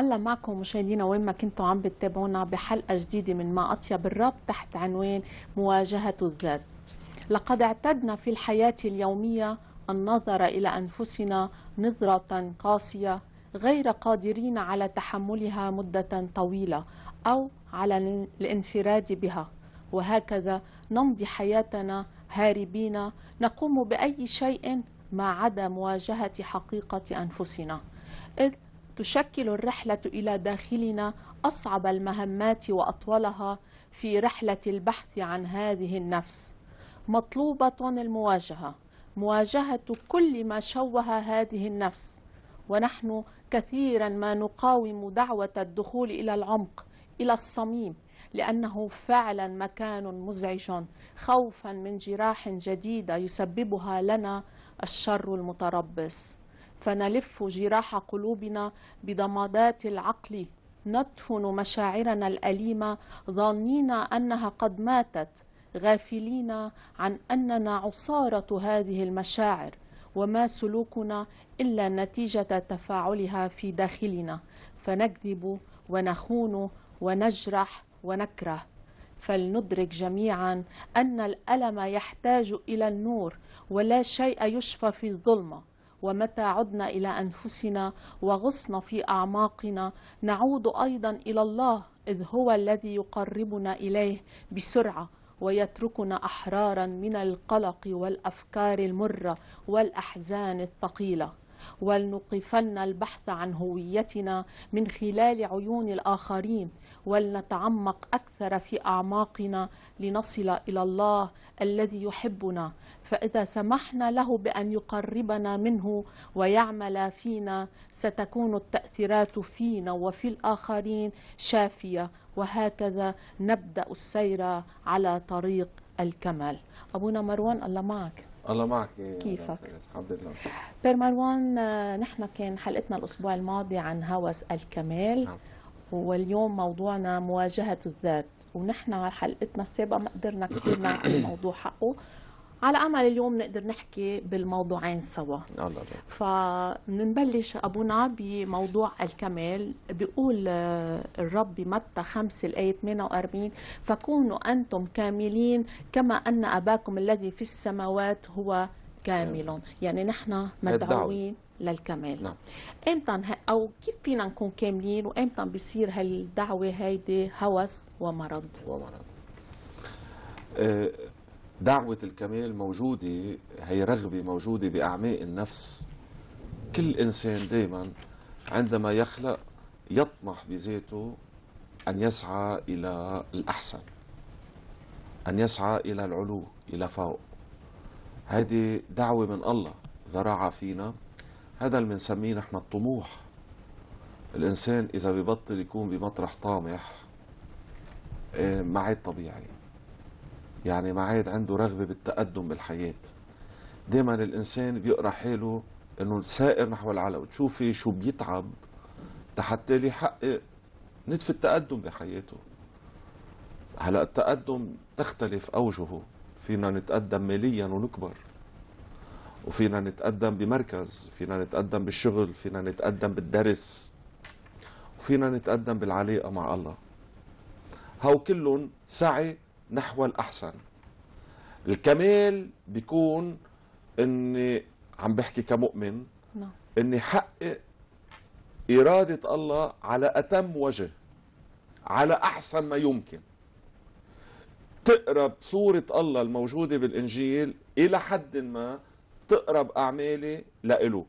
الله معكم مشاهدينا وين ما كنتوا عم بتتابعونا بحلقه جديده من ما اطيب الرب تحت عنوان مواجهه الذات. لقد اعتدنا في الحياه اليوميه النظر الى انفسنا نظره قاسيه غير قادرين على تحملها مده طويله او على الانفراد بها وهكذا نمضي حياتنا هاربين نقوم باي شيء ما عدا مواجهه حقيقه انفسنا. إذ تشكل الرحلة إلى داخلنا أصعب المهمات وأطولها في رحلة البحث عن هذه النفس مطلوبة المواجهة مواجهة كل ما شوه هذه النفس ونحن كثيرا ما نقاوم دعوة الدخول إلى العمق إلى الصميم لأنه فعلا مكان مزعج خوفا من جراح جديدة يسببها لنا الشر المتربص فنلف جراح قلوبنا بضمادات العقل ندفن مشاعرنا الأليمة ظانين أنها قد ماتت غافلين عن أننا عصارة هذه المشاعر وما سلوكنا إلا نتيجة تفاعلها في داخلنا فنكذب ونخون ونجرح ونكره فلندرك جميعا أن الألم يحتاج إلى النور ولا شيء يشفى في الظلمة ومتى عدنا الى انفسنا وغصنا في اعماقنا نعود ايضا الى الله اذ هو الذي يقربنا اليه بسرعه ويتركنا احرارا من القلق والافكار المره والاحزان الثقيله ولنقفن البحث عن هويتنا من خلال عيون الآخرين ولنتعمق أكثر في أعماقنا لنصل إلى الله الذي يحبنا فإذا سمحنا له بأن يقربنا منه ويعمل فينا ستكون التأثيرات فينا وفي الآخرين شافية وهكذا نبدأ السير على طريق الكمال أبونا مروان الله معك الله معك كيفك الحمد لله بير مروان نحن كان حلقتنا الاسبوع الماضي عن هوس الكمال نعم. واليوم موضوعنا مواجهة الذات ونحن حلقتنا السابقة ما قدرنا كثير نعطي الموضوع حقه على امل اليوم نقدر نحكي بالموضوعين سوا الله فبنبلش ابونا بموضوع الكمال بيقول آه، الرب بمتى 5 الايه 48 فكونوا انتم كاملين كما ان اباكم الذي في السماوات هو كامل يعني نحن مدعوين للكمال نعم. امتى او كيف فينا نكون كاملين وامتى بصير هالدعوه هيدي هوس ومرض ومرض أه دعوة الكمال موجودة هي رغبة موجودة بأعماق النفس كل إنسان دائما عندما يخلق يطمح بذاته أن يسعى إلى الأحسن أن يسعى إلى العلو إلى فوق هذه دعوة من الله زرعها فينا هذا اللي بنسميه نحن الطموح الإنسان إذا ببطل يكون بمطرح طامح إيه، ما عاد طبيعي يعني ما عاد عنده رغبة بالتقدم بالحياة دائما الإنسان بيقرأ حاله أنه سائر نحو العلى وتشوفي شو بيتعب حتى يحقق نتف التقدم بحياته هلا التقدم تختلف أوجهه فينا نتقدم ماليا ونكبر وفينا نتقدم بمركز فينا نتقدم بالشغل فينا نتقدم بالدرس وفينا نتقدم بالعلاقة مع الله هو كلهم سعي نحو الأحسن الكمال بيكون أني عم بحكي كمؤمن نعم. أني حقق إرادة الله على أتم وجه على أحسن ما يمكن تقرب صورة الله الموجودة بالإنجيل إلى حد ما تقرب أعمالي لإله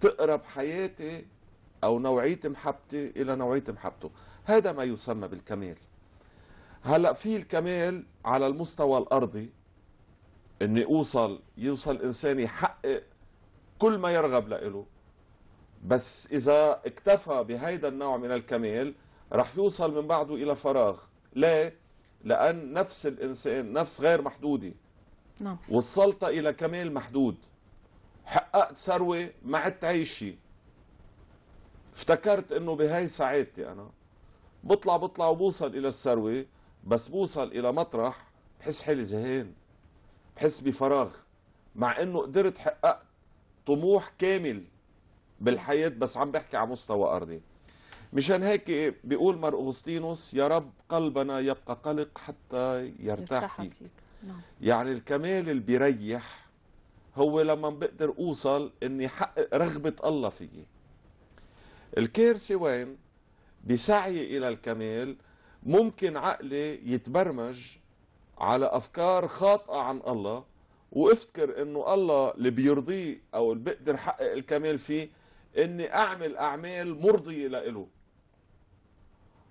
تقرب حياتي أو نوعية محبتي إلى نوعية محبته هذا ما يسمى بالكمال هلا في الكمال على المستوى الارضي اني اوصل يوصل انسان يحقق كل ما يرغب له بس اذا اكتفى بهيدا النوع من الكمال رح يوصل من بعده الى فراغ ليه لان نفس الانسان نفس غير محدوده نعم وصلت الى كمال محدود حققت ثروه ما عدت عيشي افتكرت انه بهاي سعادتي انا بطلع بطلع وبوصل الى الثروه بس بوصل الى مطرح بحس حالي زهان بحس بفراغ مع انه قدرت حققت طموح كامل بالحياة بس عم بحكي على مستوى أرضي مشان هيك بيقول مر أغسطينوس يا رب قلبنا يبقى قلق حتى يرتاح فيك, فيك. نعم. يعني الكمال اللي بيريح هو لما بقدر أوصل أني حقق رغبة الله فيي الكارثة وين بسعي إلى الكمال ممكن عقلي يتبرمج على أفكار خاطئة عن الله وافتكر انه الله اللي بيرضيه او اللي بقدر حقق الكمال فيه اني اعمل اعمال مرضيه لإله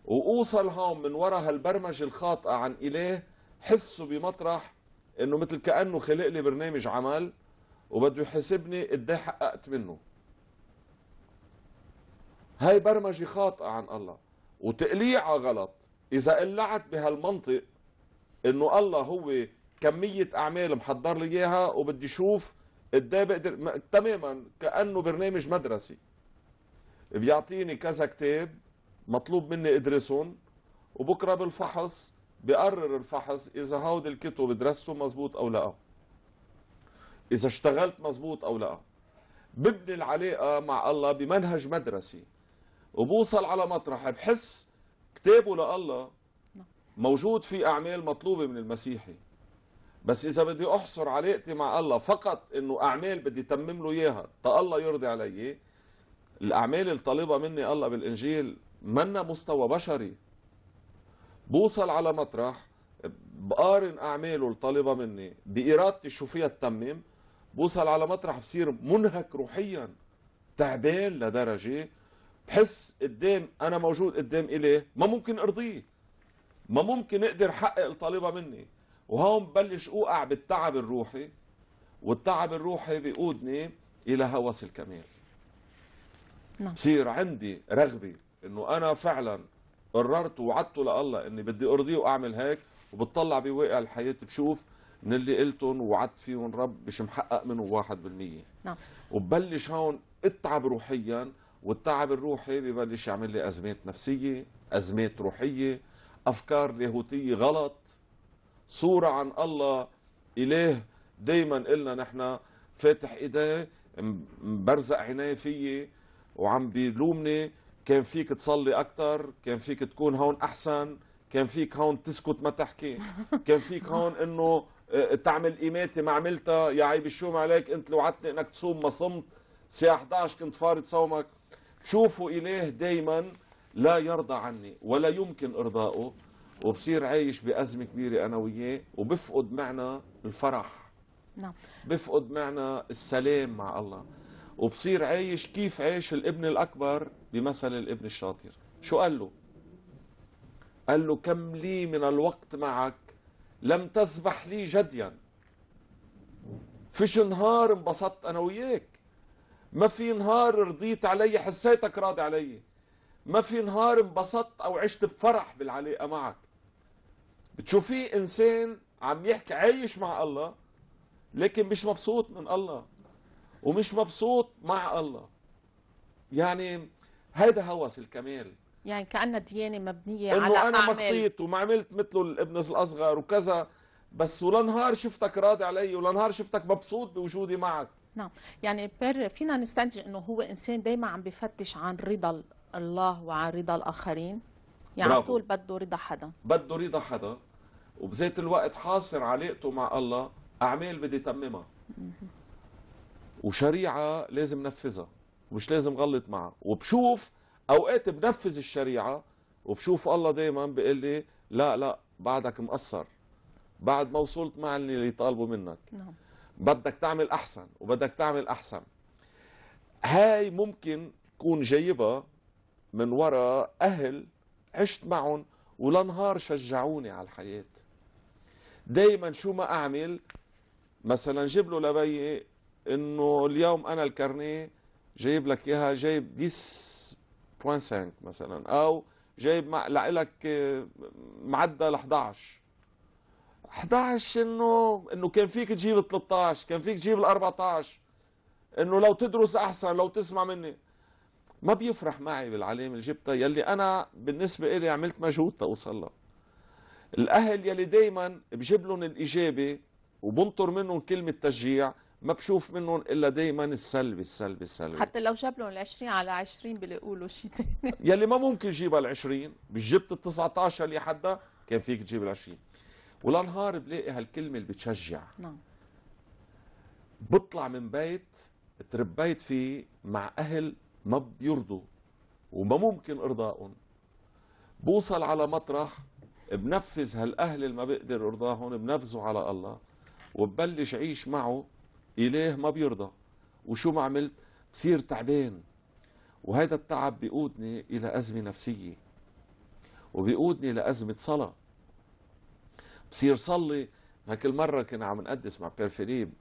واوصل هون من ورا هالبرمجه الخاطئه عن اله حسه بمطرح انه مثل كانه خلق لي برنامج عمل وبده يحاسبني قد ايه حققت منه هاي برمجه خاطئه عن الله وتقليعها غلط إذا قلعت بهالمنطق إنه الله هو كمية أعمال محضر لي إياها وبدي أشوف قد بقدر تماما كأنه برنامج مدرسي بيعطيني كذا كتاب مطلوب مني أدرسهم وبكرة بالفحص بقرر الفحص إذا هود الكتب درسته مزبوط أو لا إذا اشتغلت مزبوط أو لا ببني العلاقة مع الله بمنهج مدرسي وبوصل على مطرح بحس كتابه لله نعم. موجود في أعمال مطلوبة من المسيحي بس إذا بدي أحصر علاقتي مع الله فقط إنه أعمال بدي تمم له إياها تا الله يرضي علي الأعمال الطالبة مني الله بالإنجيل منا مستوى بشري بوصل على مطرح بقارن أعماله الطالبة مني بإرادتي شو فيها تتمم بوصل على مطرح بصير منهك روحيا تعبان لدرجة بحس قدام انا موجود قدام اليه ما ممكن ارضيه ما ممكن اقدر حقق الطالبه مني وهون ببلش اوقع بالتعب الروحي والتعب الروحي بيقودني الى هوس الكمال نعم. بصير عندي رغبه انه انا فعلا قررت وعدت لله اني بدي ارضيه واعمل هيك وبتطلع بواقع الحياه بشوف من اللي قلتهم ووعدت فيهم رب مش محقق منه واحد بالمية نعم وببلش هون اتعب روحيا والتعب الروحي ببلش يعمل لي أزمات نفسية أزمات روحية أفكار لاهوتية غلط صورة عن الله إله دايما قلنا نحن فاتح إيديه مبرزق عينيه فيي وعم بيلومني كان فيك تصلي أكثر كان فيك تكون هون أحسن كان فيك هون تسكت ما تحكي كان فيك هون انه آه، تعمل قيماتي ما عملتها يا عيب الشوم عليك انت عدتني انك تصوم ما صمت الساعة 11 كنت فارض صومك شوفوا إليه دايما لا يرضى عني ولا يمكن إرضائه وبصير عايش بأزمة كبيرة أنا وياه وبفقد معنى الفرح نعم بفقد معنى السلام مع الله وبصير عايش كيف عايش الابن الأكبر بمثل الابن الشاطر شو قال له قال له كم لي من الوقت معك لم تسبح لي جديا فيش نهار انبسطت أنا وياك ما في نهار رضيت علي حسيتك راضي علي ما في نهار انبسطت او عشت بفرح بالعلاقه معك بتشوفيه انسان عم يحكي عايش مع الله لكن مش مبسوط من الله ومش مبسوط مع الله يعني هيدا هوس الكمال يعني كأنها ديانة مبنية على أعمال أنا مخطيط وما عملت مثله الابن الأصغر وكذا بس ولنهار شفتك راضي علي ولنهار شفتك مبسوط بوجودي معك نعم يعني بير فينا نستنتج انه هو انسان دايما عم بفتش عن رضا الله وعن رضا الاخرين يعني على طول بده رضا حدا بده رضا حدا وبذات الوقت حاصر علاقته مع الله اعمال بدي تممها وشريعه لازم نفذها ومش لازم غلط معها وبشوف اوقات بنفذ الشريعه وبشوف الله دائما بيقول لي لا لا بعدك مقصر بعد ما وصلت مع اللي طالبوا منك نعم بدك تعمل احسن وبدك تعمل احسن هاي ممكن تكون جايبة من وراء اهل عشت معهم ولنهار شجعوني على الحياه دايما شو ما اعمل مثلا جيب له لبي انه اليوم انا الكارنيه جايب لك اياها جايب 10.5 مثلا او جايب لك آه، معدل 11 11 انه انه كان فيك تجيب 13 كان فيك تجيب ال 14 انه لو تدرس احسن لو تسمع مني ما بيفرح معي بالعلامه اللي جبتها يلي انا بالنسبه إلي عملت مجهود توصل لها الاهل يلي دايما بجيب لهم الاجابه وبنطر منهم كلمه تشجيع ما بشوف منهم الا دائما السلبي السلبي السلبي حتى لو جاب لهم ال 20 على 20 بلاقوا له شيء ثاني يلي ما ممكن يجيبها ال 20 جبت ال 19 اللي حدا كان فيك تجيب ال 20 ولنهار بلاقي هالكلمه اللي بتشجع نعم بطلع من بيت تربيت فيه مع اهل ما بيرضوا وما ممكن ارضائهم بوصل على مطرح بنفذ هالاهل اللي ما بقدر ارضاهم بنفذه على الله وببلش عيش معه اله ما بيرضى وشو ما عملت بصير تعبان وهذا التعب بيقودني الى ازمه نفسيه وبيقودني لازمه صلاه بصير صلي هاك المرة كنا عم نقدس مع بير فيليب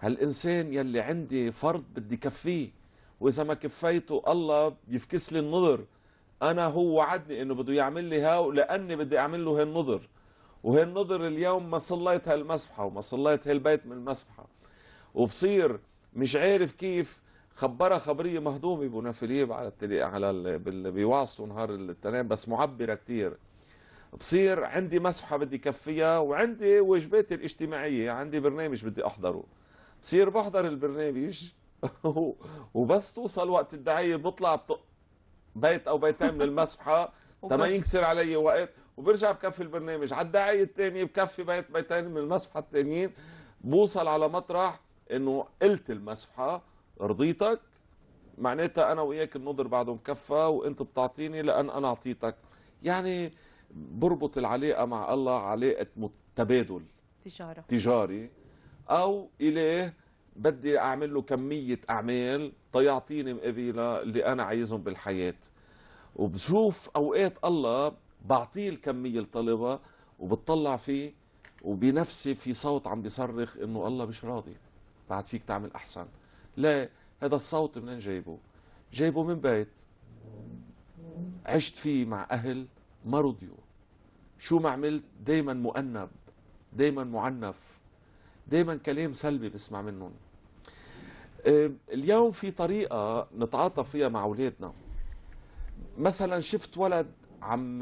هالإنسان يلي عندي فرض بدي كفيه وإذا ما كفيته الله بيفكس لي النظر أنا هو وعدني إنه بده يعمل لي هاو لأني بدي أعمل له هالنظر وهالنظر اليوم ما صليت هالمسبحة وما صليت هالبيت من المسبحة وبصير مش عارف كيف خبرها خبريه مهضومه بونا فيليب على التلي على بيواصلوا نهار التنام بس معبره كثير بصير عندي مسحة بدي كفيها وعندي واجباتي الاجتماعية عندي برنامج بدي أحضره بصير بحضر البرنامج وبس توصل وقت الدعاية بطلع بيت أو بيتين من المسحة تما ينكسر علي وقت وبرجع بكفي البرنامج على الدعاية الثانية بكفي بيت بيتين من المسحة الثانيين بوصل على مطرح انه قلت المسحة رضيتك معناتها انا وياك النضر بعده مكفى وانت بتعطيني لان انا اعطيتك يعني بربط العلاقة مع الله علاقة تبادل تجارة تجاري أو إليه بدي أعمل له كمية أعمال تيعطيني مقابلة اللي أنا عايزهم بالحياة وبشوف أوقات الله بعطيه الكمية الطلبة وبتطلع فيه وبنفسي في صوت عم بيصرخ إنه الله مش راضي بعد فيك تعمل أحسن لا هذا الصوت منين جايبه جايبه من بيت عشت فيه مع أهل ما رضيوا شو ما عملت دايما مؤنب دايما معنف دايما كلام سلبي بسمع منهم اليوم في طريقة نتعاطف فيها مع أولادنا مثلا شفت ولد عم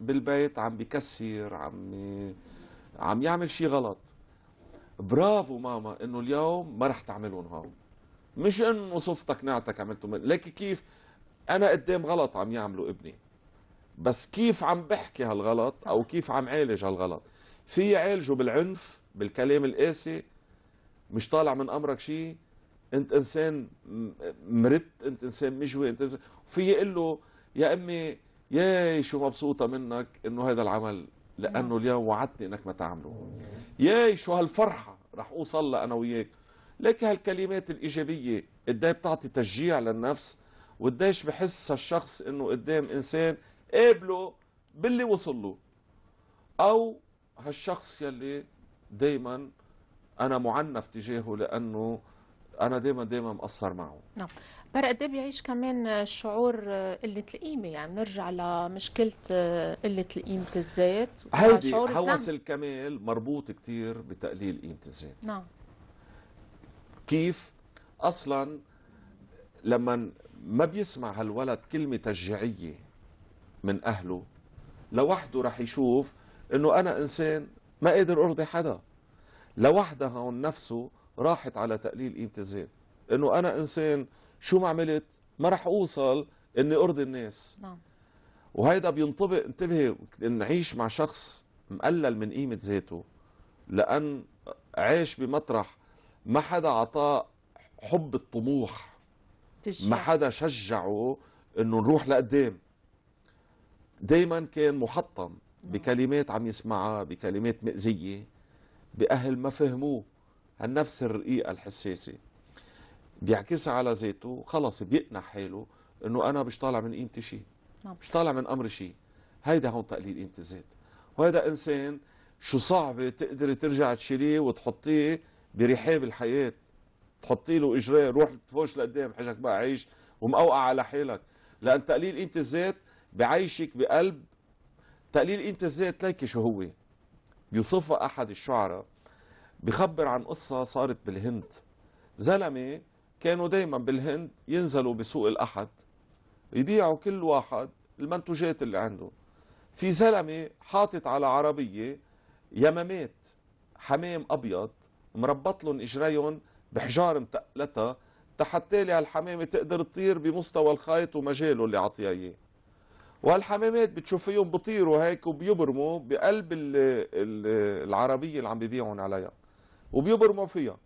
بالبيت عم بكسر عم عم يعمل شيء غلط برافو ماما انه اليوم ما رح تعملهم هون مش انه صفتك نعتك عملتهم لك كيف انا قدام غلط عم يعملوا ابني بس كيف عم بحكي هالغلط او كيف عم عالج هالغلط في عالجه بالعنف بالكلام القاسي مش طالع من امرك شيء انت انسان مرت انت انسان مجوي انت انسان في يقول له يا امي ياي شو مبسوطه منك انه هذا العمل لانه نعم. اليوم وعدتني انك ما تعمله ياي شو هالفرحه رح اوصل لها انا وياك لك هالكلمات الايجابيه قد إيه بتعطي تشجيع للنفس وقديش بحس الشخص انه قدام انسان قابله باللي وصل له او هالشخص يلي دايما انا معنف تجاهه لانه انا دايما دايما مقصر معه نعم برا قد إيه بيعيش كمان شعور قله القيمه يعني بنرجع لمشكله قله قيمه الذات هيدي هوس الكمال مربوط كثير بتقليل قيمه الذات نعم كيف اصلا لما ما بيسمع هالولد كلمه تشجيعيه من أهله لوحده رح يشوف أنه أنا إنسان ما قادر أرضي حدا لوحدها هون نفسه راحت على تقليل قيمة الذات أنه أنا إنسان شو ما عملت ما رح أوصل أني أرضي الناس نعم. وهيدا بينطبق انتبه نعيش مع شخص مقلل من قيمة ذاته لأن عاش بمطرح ما حدا عطاه حب الطموح تشجع. ما حدا شجعه انه نروح لقدام دايما كان محطم نعم. بكلمات عم يسمعها بكلمات مأزية بأهل ما فهموه النفس الرقيقة الحساسة بيعكسها على ذاته خلص بيقنع حاله انه انا مش طالع من قيمتي شيء نعم. مش طالع من امري شيء هيدا هون تقليل قيمة الذات وهذا انسان شو صعبة تقدري ترجع تشيليه وتحطيه برحاب الحياة تحطي له اجراء روح تفوش لقدام حاجك بقى عيش ومقوقع على حالك لان تقليل قيمة الذات بعيشك بقلب تقليل قيمة الذات ليك شو هو بيوصفها أحد الشعراء بخبر عن قصة صارت بالهند زلمة كانوا دايما بالهند ينزلوا بسوق الأحد يبيعوا كل واحد المنتوجات اللي عنده في زلمة حاطط على عربية يمامات حمام أبيض مربط لهم إجريهم بحجار متقلتها حتى الحمامة تقدر تطير بمستوى الخيط ومجاله اللي عطيها إياه وهالحمامات بتشوف فيهم بيطيروا هيك وبيبرموا بقلب العربيه اللي عم بيبيعون عليها وبيبرموا فيها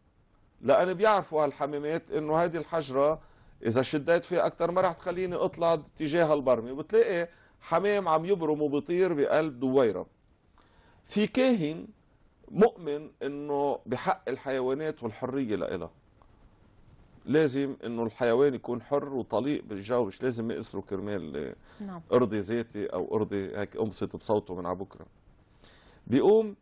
لان بيعرفوا هالحمامات انه هذه الحجره اذا شديت فيها اكثر ما راح تخليني اطلع تجاه البرمه وبتلاقي حمام عم يبرم وبيطير بقلب دويره في كاهن مؤمن انه بحق الحيوانات والحريه لإلها لازم انه الحيوان يكون حر وطليق بالجو مش لازم يقصروا كرمال آه، نعم. ارضي ذاتي او ارضي هيك امصت بصوته من على بكره بيقوم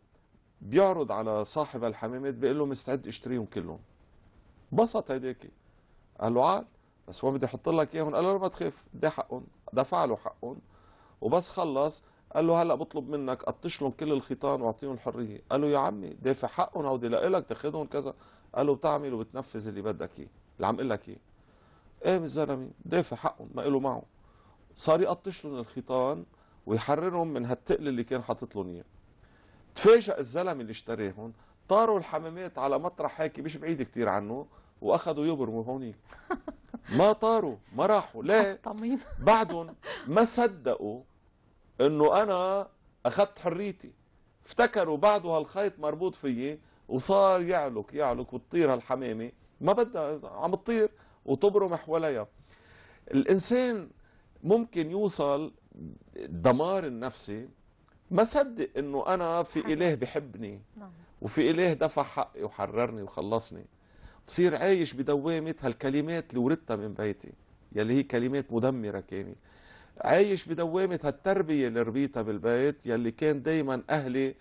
بيعرض على صاحب الحمامات بيقول له مستعد اشتريهم كلهم بسط هيداك قال له عال بس هو بدي احط لك اياهم قال له ما تخاف ده حقهم دفع له حقهم وبس خلص قال له هلا بطلب منك قطش لهم كل الخيطان واعطيهم الحريه قال له يا عمي دافع حقهم عودي لك تاخذهم كذا قال له بتعمل وبتنفذ اللي بدك اياه اللي عم اقول لك ايه قام الزلمه دافع حقهم ما له معه صار يقطش لهم الخيطان ويحررهم من هالتقل اللي كان حاطط لهم اياه تفاجئ الزلمه اللي اشتراهم طاروا الحمامات على مطرح هيك مش بعيد كتير عنه واخذوا يبرموا هونيك ما طاروا ما راحوا ليه بعدهم ما صدقوا انه انا اخذت حريتي افتكروا بعده هالخيط مربوط فيي وصار يعلق يعلق وتطير هالحمامه ما بدها عم تطير وتبرم حواليها الانسان ممكن يوصل الدمار النفسي ما صدق انه انا في اله بحبني نعم. وفي اله دفع حقي وحررني وخلصني بصير عايش بدوامه هالكلمات اللي وردتها من بيتي يلي هي كلمات مدمره كانت عايش بدوامه هالتربيه اللي ربيتها بالبيت يلي كان دايما اهلي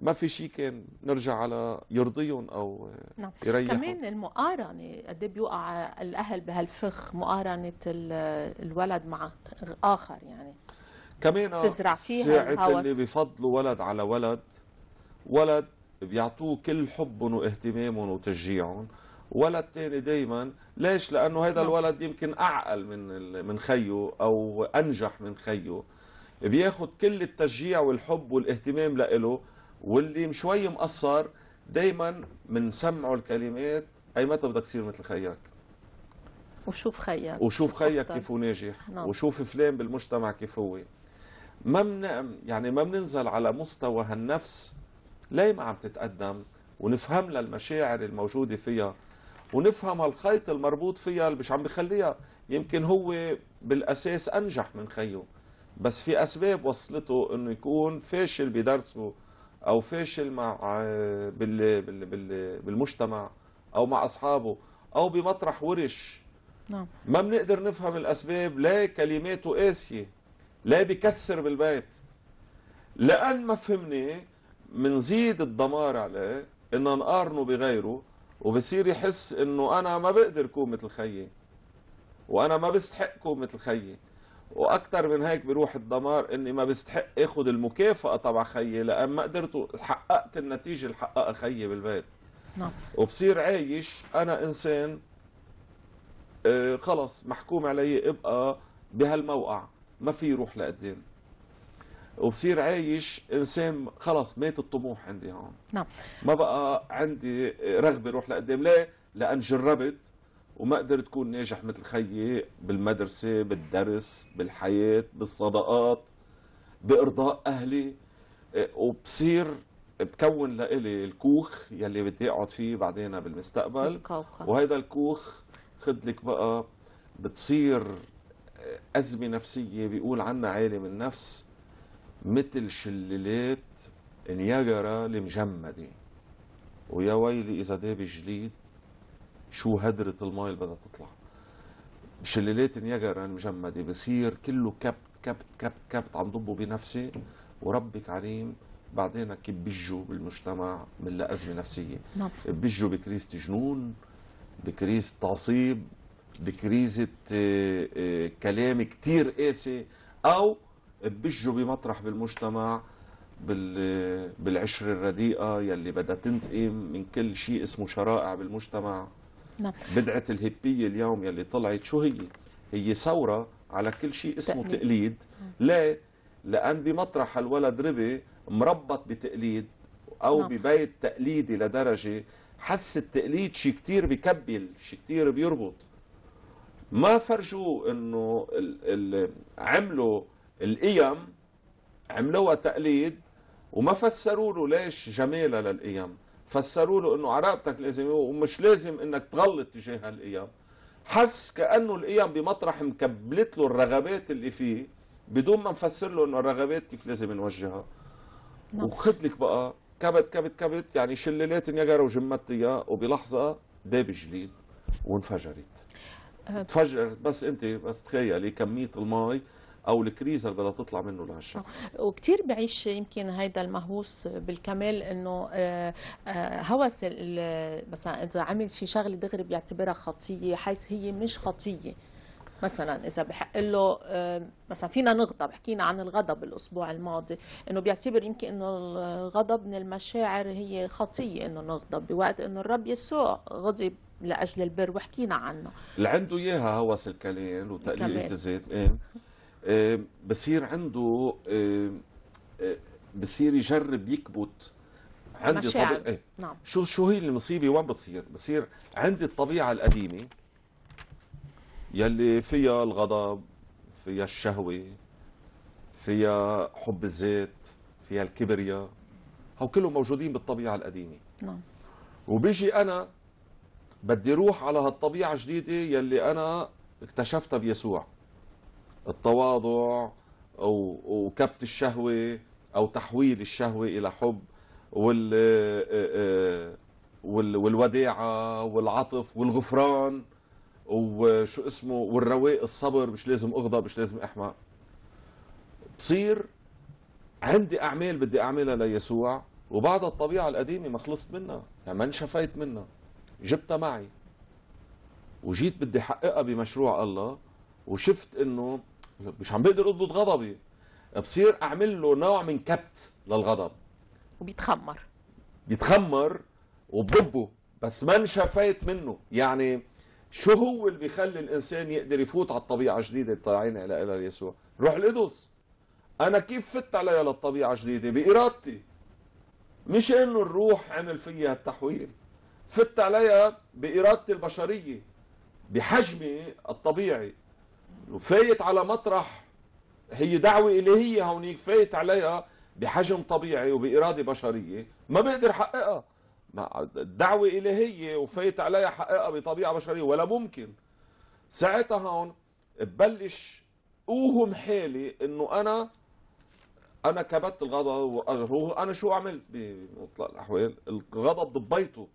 ما في شيء كان نرجع على يرضيهم او نعم. يريحهم كمان المقارنه قد بيوقع الاهل بهالفخ مقارنه الولد مع اخر يعني كمان تزرع فيها ساعة اللي بفضلوا ولد على ولد ولد بيعطوه كل حبهم واهتمامهم وتشجيعهم ولد تاني دايما ليش لانه هذا نعم. الولد يمكن اعقل من من خيه او انجح من خيه بياخذ كل التشجيع والحب والاهتمام لإله واللي شوي مقصر دايما بنسمعه الكلمات اي متى بدك تصير مثل خيك وشوف خيك وشوف خيك كيف هو ناجح نعم. وشوف فلان بالمجتمع كيف هو ما من يعني ما بننزل على مستوى هالنفس ليه ما عم تتقدم ونفهم لها المشاعر الموجوده فيها ونفهم هالخيط المربوط فيها اللي مش عم بخليها يمكن هو بالاساس انجح من خيه بس في اسباب وصلته انه يكون فاشل بدرسه او فاشل مع آه، بال بال بال بالمجتمع او مع اصحابه او بمطرح ورش نعم ما بنقدر نفهم الاسباب لا كلماته قاسيه لا بكسر بالبيت لان ما فهمني منزيد الدمار عليه انه نقارنه بغيره وبصير يحس انه انا ما بقدر كون مثل خيي وانا ما بستحق كون مثل خيي واكثر من هيك بروح الدمار اني ما بستحق اخذ المكافاه تبع خيي لان ما قدرت حققت النتيجه اللي حققها خيي بالبيت نعم وبصير عايش انا انسان آه، خلص محكوم علي ابقى بهالموقع ما في روح لقدام وبصير عايش انسان خلص مات الطموح عندي هون نعم ما بقى عندي رغبه روح لقدام ليه لان جربت وما قدرت تكون ناجح مثل خيي بالمدرسة بالدرس بالحياة بالصداقات بإرضاء أهلي آه، وبصير بكون لإلي الكوخ يلي بدي أقعد فيه بعدين بالمستقبل وهيدا الكوخ خدلك بقى بتصير آه، أزمة نفسية بيقول عنا عالم النفس مثل شلالات نياجرا المجمدة ويا ويلي إذا داب جليد شو هدرة الماي اللي بدها تطلع شلالات نياجر المجمدة يعني بصير كله كبت كبت كبت كبت عم ضبه بنفسي وربك عليم بعدين كيف بيجوا بالمجتمع من أزمة نفسية نعم. بيجوا بكريزة جنون بكريزة تعصيب بكريزة آه، آه، كلام كتير قاسي أو بيجوا بمطرح بالمجتمع بالعشرة الرديئة يلي بدها تنتقم من كل شيء اسمه شرائع بالمجتمع نعم. بدعة الهبية اليوم يلي طلعت شو هي هي ثورة على كل شيء اسمه تقليد, تقليد. نعم. ليه لأن بمطرح الولد ربي مربط بتقليد أو نعم. ببيت تقليدي لدرجة حس التقليد شيء كتير بكبل شيء كتير بيربط ما فرجوا انه اللي عملوا القيم عملوها تقليد وما فسروا له ليش جمالها للقيم فسروا له انه عراقتك لازم ومش لازم انك تغلط تجاه القيم حس كانه القيم بمطرح مكبلت له الرغبات اللي فيه بدون ما نفسر له انه الرغبات كيف لازم نوجهها نعم. لك بقى كبت كبت كبت يعني شلالات نياجرا وجمت اياه وبلحظه داب جليد وانفجرت أه. تفجرت بس انت بس تخيلي كميه المي او الكريزه اللي بدها تطلع منه لهالشخص وكثير بعيش يمكن هيدا المهووس بالكمال انه آه، آه، هوس مثلا اذا عمل شي شغله دغري بيعتبرها خطيه حيث هي مش خطيه مثلا اذا بحق له آه، مثلا فينا نغضب حكينا عن الغضب الاسبوع الماضي انه بيعتبر يمكن انه الغضب من المشاعر هي خطيه انه نغضب بوقت انه الرب يسوع غضب لاجل البر وحكينا عنه اللي عنده اياها هوس الكلام وتقليل الذات آه، بصير عنده آه، آه، بصير يجرب يكبت عندي طبيعة ايه. نعم. شو شو هي المصيبة وين بتصير بصير عندي الطبيعة القديمة يلي فيها الغضب فيها الشهوة فيها حب الذات فيها الكبرياء هو كلهم موجودين بالطبيعة القديمة نعم وبيجي أنا بدي روح على هالطبيعة الجديدة يلي أنا اكتشفتها بيسوع التواضع وكبت الشهوة أو تحويل الشهوة إلى حب وال آه، آه، آه، والوداعة والعطف والغفران وشو اسمه والرواق الصبر مش لازم أغضب مش لازم أحمق تصير عندي أعمال بدي أعملها ليسوع وبعدها الطبيعة القديمة ما خلصت منها يعني ما انشفيت منها جبتها معي وجيت بدي حققها بمشروع الله وشفت انه مش عم بقدر اضبط غضبي بصير اعمل له نوع من كبت للغضب وبيتخمر بيتخمر وبضبه بس ما انشفيت منه يعني شو هو اللي بيخلي الانسان يقدر يفوت على الطبيعه الجديده طالعين على الى يسوع روح القدس انا كيف فت عليها للطبيعه الجديده بارادتي مش انه الروح عمل فيها التحويل فت عليها بارادتي البشريه بحجمي الطبيعي فايت على مطرح هي دعوة إلهية هونيك فايت عليها بحجم طبيعي وبإرادة بشرية ما بقدر حققها الدعوة إلهية وفايت عليها حققها بطبيعة بشرية ولا ممكن ساعتها هون ببلش اوهم حالي انه انا انا كبت الغضب هو انا شو عملت بمطلق الاحوال الغضب ضبيته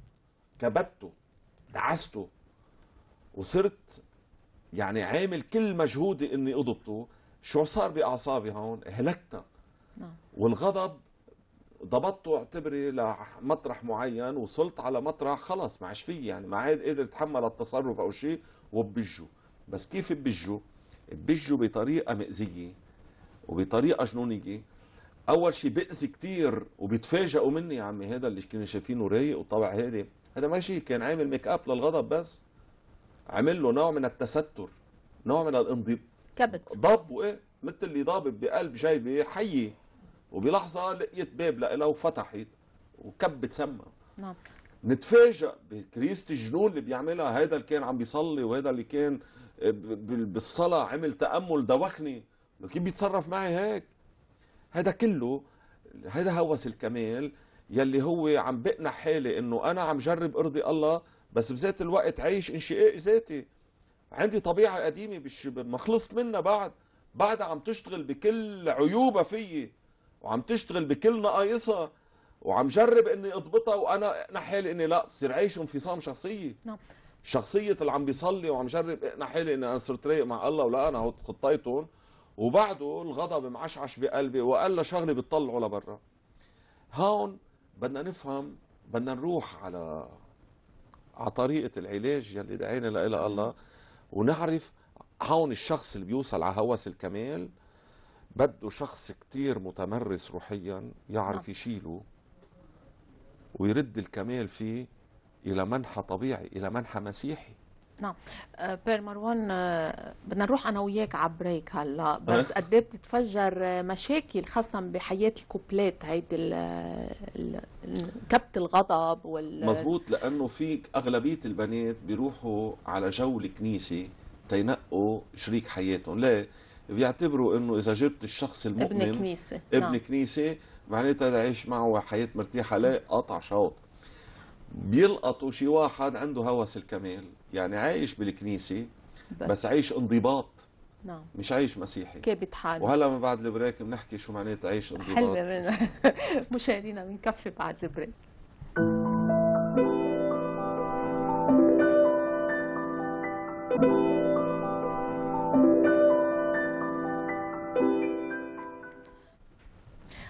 كبته دعسته وصرت يعني عامل كل مجهودي اني اضبطه شو صار باعصابي هون هلكتها نعم. والغضب ضبطته اعتبري لمطرح معين وصلت على مطرح خلص ما عادش فيه يعني ما عاد قادر اتحمل التصرف او شيء وبجه بس كيف ببجه؟ ببجه بطريقه مئزيه وبطريقه جنونيه اول شيء بأذي كثير وبيتفاجئوا مني يا عمي هذا اللي كنا شايفينه رايق وطبع هادي هذا ماشي كان عامل ميك اب للغضب بس عمل له نوع من التستر نوع من الانضباط كبت ضب وايه مثل اللي ضابط بقلب جيبه إيه؟ حيه وبلحظه لقيت باب لها وفتحت وكبت سما نعم نتفاجئ بكريسة الجنون اللي بيعملها هذا اللي كان عم بيصلي وهذا اللي كان آه، بالصلاة عمل تأمل دوخني كيف بيتصرف معي هيك هذا كله هذا هوس الكمال يلي هو عم بقنع حالي انه انا عم جرب ارضي الله بس بذات الوقت عايش انشقاق ذاتي عندي طبيعه قديمه مش ما خلصت منها بعد بعد عم تشتغل بكل عيوبة فيي وعم تشتغل بكل نقايصها وعم جرب اني اضبطها وانا اقنع حالي اني لا بصير عايش انفصام شخصيه نعم شخصيه اللي عم بيصلي وعم جرب اقنع حالي اني انا صرت رايق مع الله ولا انا خطيتهم وبعده الغضب معشعش بقلبي وقال شغله بتطلعه لبرا هون بدنا نفهم بدنا نروح على على طريقه العلاج يلي دعينا لها الله ونعرف هون الشخص اللي بيوصل على هوس الكمال بده شخص كتير متمرس روحيا يعرف نعم. يشيله ويرد الكمال فيه إلى منحى طبيعي إلى منحى مسيحي نعم آه، بير مروان آه، بدنا نروح انا وياك على بريك هلا أه. بس قد ايه بتتفجر مشاكل خاصه بحياه الكوبلات هيدي كبت الغضب وال مزبوط لانه في اغلبيه البنات بيروحوا على جو الكنيسه تينقوا شريك حياتهم ليه بيعتبروا انه اذا جبت الشخص المؤمن ابن كنيسه ابن نعم. كنيسه معناتها تعيش معه حياه مرتاحه ليه؟ قطع شوط بيلقطوا شي واحد عنده هوس الكمال يعني عايش بالكنيسة بس, بس عايش انضباط نعم مش عايش مسيحي كابت حاله وهلا من بعد البريك بنحكي شو معناتها عايش انضباط حلوة مشاهدينا بنكفي بعد البريك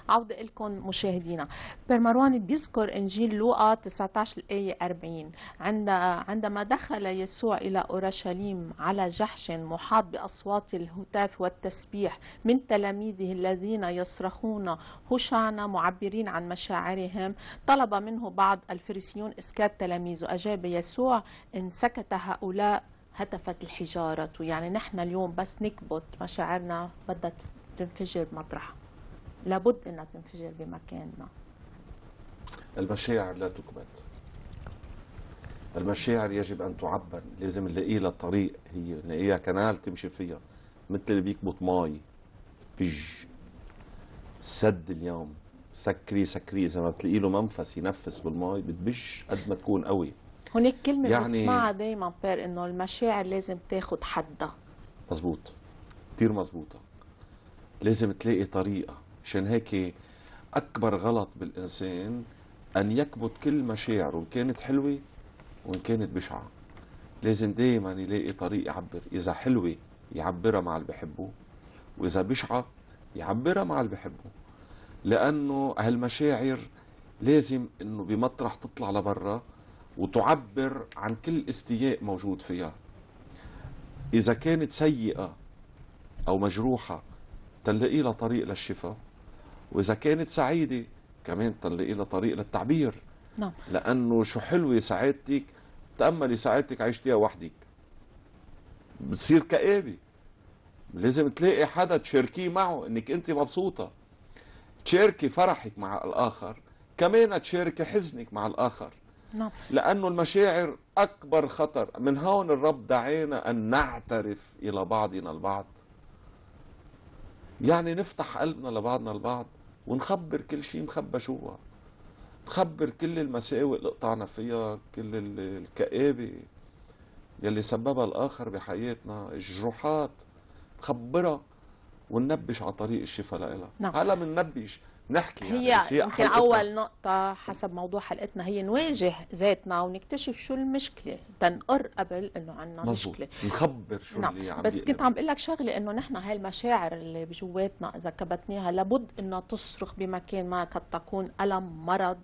عودة لكم مشاهدينا برمروان بيذكر إنجيل لوقا 19 الآية 40 عند عندما دخل يسوع إلى أورشليم على جحش محاط بأصوات الهتاف والتسبيح من تلاميذه الذين يصرخون هوشعنا معبرين عن مشاعرهم طلب منه بعض الفريسيون إسكات تلاميذه أجاب يسوع إن سكت هؤلاء هتفت الحجارة يعني نحن اليوم بس نكبت مشاعرنا بدها تنفجر مطرحها لابد انها تنفجر بمكان ما المشاعر لا تكبت المشاعر يجب ان تعبر لازم نلاقي لها طريق هي نلاقيها كنال تمشي فيها مثل اللي بيكبط مي بج سد اليوم سكري سكري اذا ما بتلاقي له منفس ينفس بالمي بتبش قد ما تكون قوي هناك كلمه يعني بسمعها دائما بير انه المشاعر لازم تاخذ حدها مزبوط كثير مزبوطه لازم تلاقي طريقه مشان هيك اكبر غلط بالانسان ان يكبت كل مشاعره ان كانت حلوه وان كانت بشعه لازم دائما يلاقي طريق يعبر اذا حلوه يعبرها مع اللي بحبه واذا بشعه يعبرها مع اللي بحبه لانه هالمشاعر لازم انه بمطرح تطلع لبرا وتعبر عن كل استياء موجود فيها اذا كانت سيئه او مجروحه تلاقي لها طريق للشفاء واذا كانت سعيده كمان تنلاقي لها طريق للتعبير نعم لانه شو حلوه سعادتك تاملي سعادتك عشتيها وحدك بتصير كآبه لازم تلاقي حدا تشاركيه معه انك انت مبسوطه تشاركي فرحك مع الاخر كمان تشاركي حزنك مع الاخر نعم لانه المشاعر اكبر خطر من هون الرب دعانا ان نعترف الى بعضنا البعض يعني نفتح قلبنا لبعضنا البعض ونخبر كل شيء مخبى جوا نخبر كل المساوئ اللي قطعنا فيها كل الكآبة يلي سببها الآخر بحياتنا الجروحات نخبرها وننبش عن طريق الشفاء لها نعم. هلا بننبش نحكي يعني، هي يعني يمكن اول نقطه حسب موضوع حلقتنا هي نواجه ذاتنا ونكتشف شو المشكله تنقر قبل انه عندنا مشكله نخبر شو نعم. اللي عم بس كنت عم بقول لك شغله انه نحن هاي المشاعر اللي بجواتنا اذا كبتناها لابد انها تصرخ بمكان ما قد تكون الم مرض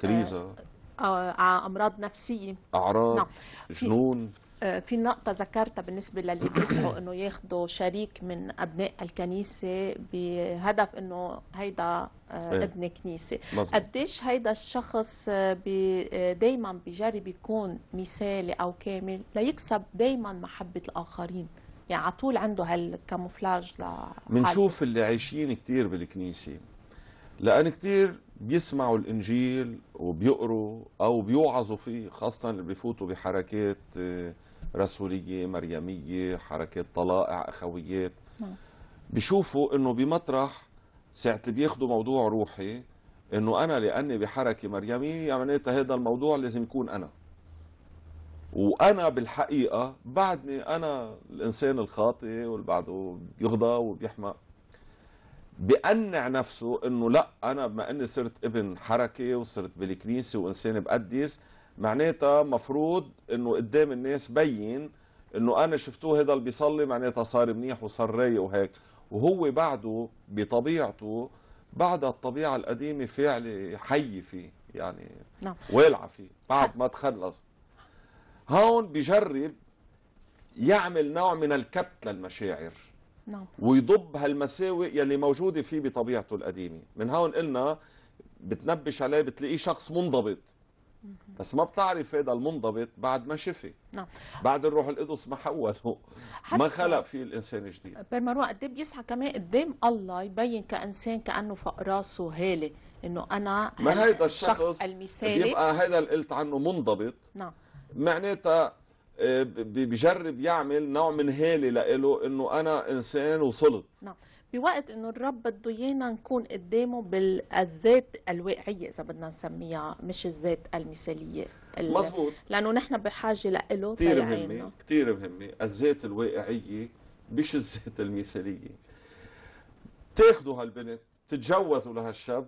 كريزه آه،, آه،, آه امراض نفسيه اعراض نعم. جنون آه، في نقطة ذكرتها بالنسبة للي بيسعوا انه ياخذوا شريك من ابناء الكنيسة بهدف انه هيدا آه، إيه. ابن كنيسة مزبوط. قديش هيدا الشخص آه، دايما بجرب يكون مثالي او كامل ليكسب دايما محبة الاخرين يعني على طول عنده هالكاموفلاج بنشوف اللي عايشين كثير بالكنيسة لان كثير بيسمعوا الانجيل وبيقروا او بيوعظوا فيه خاصه اللي بيفوتوا بحركات رسوليه مريميه حركات طلائع اخويات نعم. بشوفوا انه بمطرح ساعه اللي بياخذوا موضوع روحي انه انا لاني بحركه مريميه معناتها يعني هذا الموضوع لازم يكون انا وانا بالحقيقه بعدني انا الانسان الخاطئ واللي بعده بيغضى وبيحمق بقنع نفسه انه لا انا بما اني صرت ابن حركه وصرت بالكنيسه وانسان بقدس معناتها مفروض انه قدام الناس بين انه انا شفتوه هذا اللي بيصلي معناتها صار منيح وصار رايق وهيك وهو بعده بطبيعته بعد الطبيعه القديمه فعل حي فيه يعني نعم. والعه فيه بعد ما تخلص هون بجرب يعمل نوع من الكبت للمشاعر نعم ويضب هالمساوئ يلي موجوده فيه بطبيعته القديمه من هون قلنا بتنبش عليه بتلاقيه شخص منضبط بس ما بتعرف هذا المنضبط بعد ما شفي نعم بعد الروح القدس ما حوله ما خلق فيه الانسان جديد بالمروه قد إيه بيسعى كمان قدام الله يبين كانسان كانه فوق راسه هاله انه انا ما هيدا الشخص المثالي بيبقى هيدا اللي قلت عنه منضبط نعم معناتها آه، بجرب يعمل نوع من هاله لإله انه انا انسان وصلت نعم بوقت انه الرب بده ايانا نكون قدامه بالذات الواقعيه اذا بدنا نسميها مش الذات المثاليه مظبوط لانه نحن بحاجه له كثير مهمه كثير مهمه الذات الواقعيه مش الذات المثاليه بتاخذوا هالبنت بتتجوزوا لهالشاب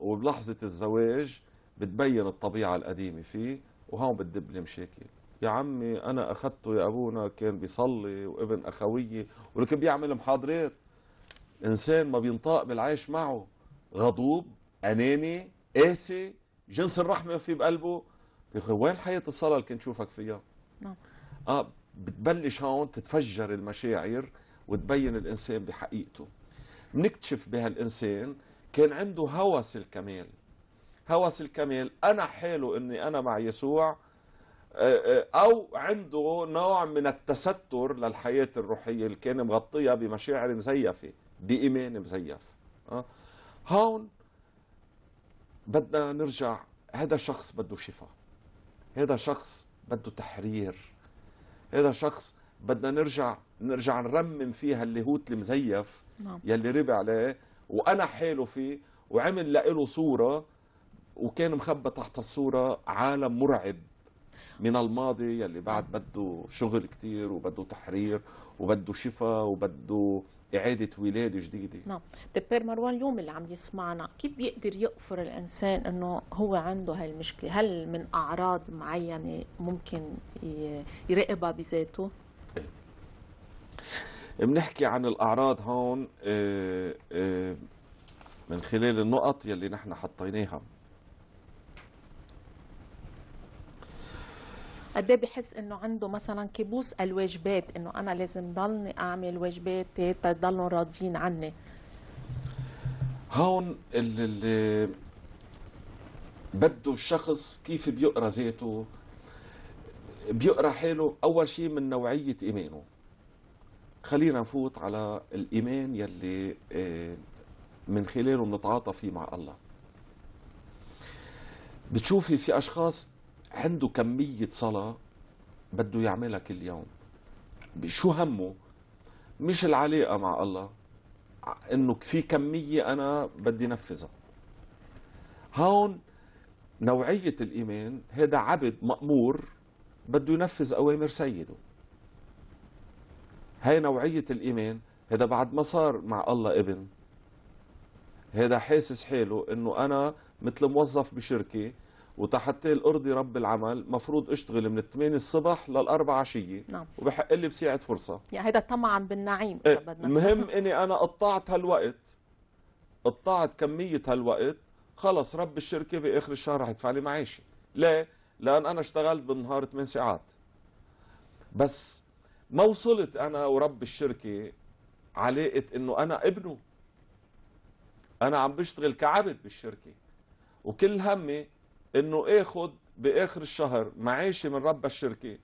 وبلحظه الزواج بتبين الطبيعه القديمه فيه وهون بتدب المشاكل يا عمي انا اخذته يا ابونا كان بيصلي وابن اخويه ولكن بيعمل محاضرات انسان ما بينطاق بالعيش معه غضوب اناني قاسي جنس الرحمه في بقلبه في وين حياه الصلاه اللي كنت شوفك فيها نعم اه بتبلش هون تتفجر المشاعر وتبين الانسان بحقيقته بنكتشف بهالانسان كان عنده هوس الكمال هوس الكمال انا حاله اني انا مع يسوع آه، آه، او عنده نوع من التستر للحياه الروحيه اللي كان مغطيها بمشاعر مزيفه بايمان مزيف هون بدنا نرجع هذا شخص بده شفاء هذا شخص بده تحرير هذا شخص بدنا نرجع نرجع نرمم فيه اللاهوت المزيف نعم. يلي ربي عليه وانا حاله فيه وعمل له صوره وكان مخبى تحت الصوره عالم مرعب من الماضي يلي بعد بده شغل كتير وبده تحرير وبده شفاء وبده إعادة ولادة جديدة نعم دكتور مروان اليوم اللي عم يسمعنا كيف بيقدر يقفر الإنسان أنه هو عنده هاي المشكلة هل من أعراض معينة ممكن يراقبها بذاته؟ إيه. بنحكي عن الأعراض هون إيه، إيه، من خلال النقط يلي نحن حطيناها قد ايه بحس انه عنده مثلا كابوس الواجبات انه انا لازم ضلني اعمل واجبات تضلوا راضيين عني هون اللي بده الشخص كيف بيقرا ذاته بيقرا حاله اول شيء من نوعيه ايمانه خلينا نفوت على الايمان يلي آه، من خلاله بنتعاطى فيه مع الله بتشوفي في اشخاص عنده كمية صلاة بده يعملها كل يوم شو همه مش العلاقة مع الله انه في كمية انا بدي نفذها هون نوعية الايمان هذا عبد مأمور بده ينفذ اوامر سيده هاي نوعية الايمان هذا بعد ما صار مع الله ابن هذا حاسس حاله انه انا مثل موظف بشركه وتحت الارضي رب العمل مفروض اشتغل من 8 الصبح لل4 عشيه نعم وبحق لي بسعه فرصه يعني هيدا طمعا بالنعيم إيه المهم اني انا قطعت هالوقت قطعت كميه هالوقت خلص رب الشركه باخر الشهر رح يدفع لي معاشي ليه لان انا اشتغلت بالنهار 8 ساعات بس ما وصلت انا ورب الشركه علاقه انه انا ابنه انا عم بشتغل كعبد بالشركه وكل همي انه اخذ باخر الشهر معاشي من رب الشركه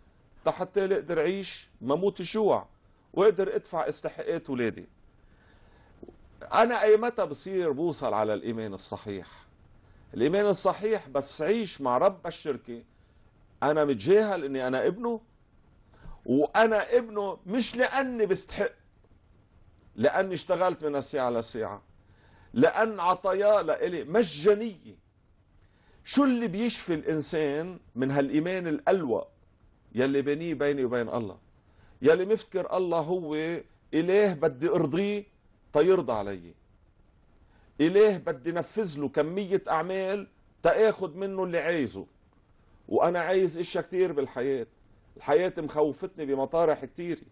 حتى اقدر اعيش ما موت جوع واقدر ادفع استحقاقات ولادي انا اي متى بصير بوصل على الايمان الصحيح الايمان الصحيح بس عيش مع رب الشركه انا متجاهل اني انا ابنه وانا ابنه مش لاني بستحق لاني اشتغلت من الساعه لساعه لان عطاياه لإلي مجانيه شو اللي بيشفي الإنسان من هالإيمان الالوى يلي بيني بيني وبين الله يلي مفكر الله هو إله بدي أرضيه تيرضى علي إله بدي نفذ له كمية أعمال تأخذ منه اللي عايزه وأنا عايز إشياء كتير بالحياة الحياة مخوفتني بمطارح كتير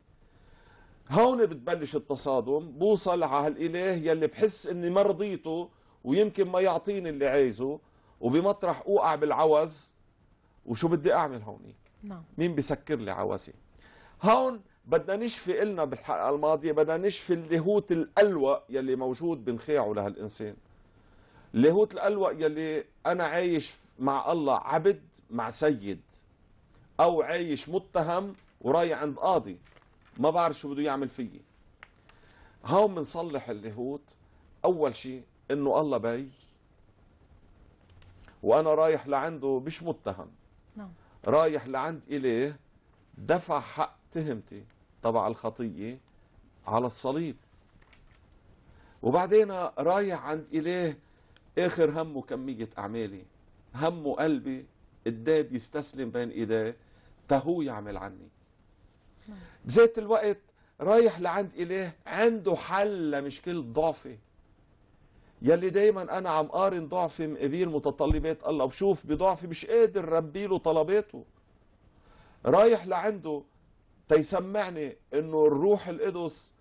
هون بتبلش التصادم بوصل على هالإله يلي بحس إني مرضيته ويمكن ما يعطيني اللي عايزه وبمطرح اوقع بالعوز وشو بدي اعمل هونيك نعم مين بسكر لي عوزي هون بدنا نشفي قلنا بالحلقه الماضيه بدنا نشفي اللاهوت الالوى يلي موجود بنخاعه لهالانسان اللاهوت الالوى يلي انا عايش مع الله عبد مع سيد او عايش متهم وراي عند قاضي ما بعرف شو بده يعمل فيي هون بنصلح اللاهوت اول شيء انه الله بي وانا رايح لعنده مش متهم نعم رايح لعند اليه دفع حق تهمتي تبع الخطيه على الصليب وبعدين رايح عند اليه اخر همه كميه اعمالي همه قلبي قداب يستسلم بين ايديه تهو يعمل عني نعم. بذات الوقت رايح لعند إله عنده حل لمشكلة ضعفي يلي دايما انا عم قارن ضعفي بيه المتطلبات الله وبشوف بضعفي مش قادر ربي له طلباته رايح لعنده تيسمعني انه الروح القدس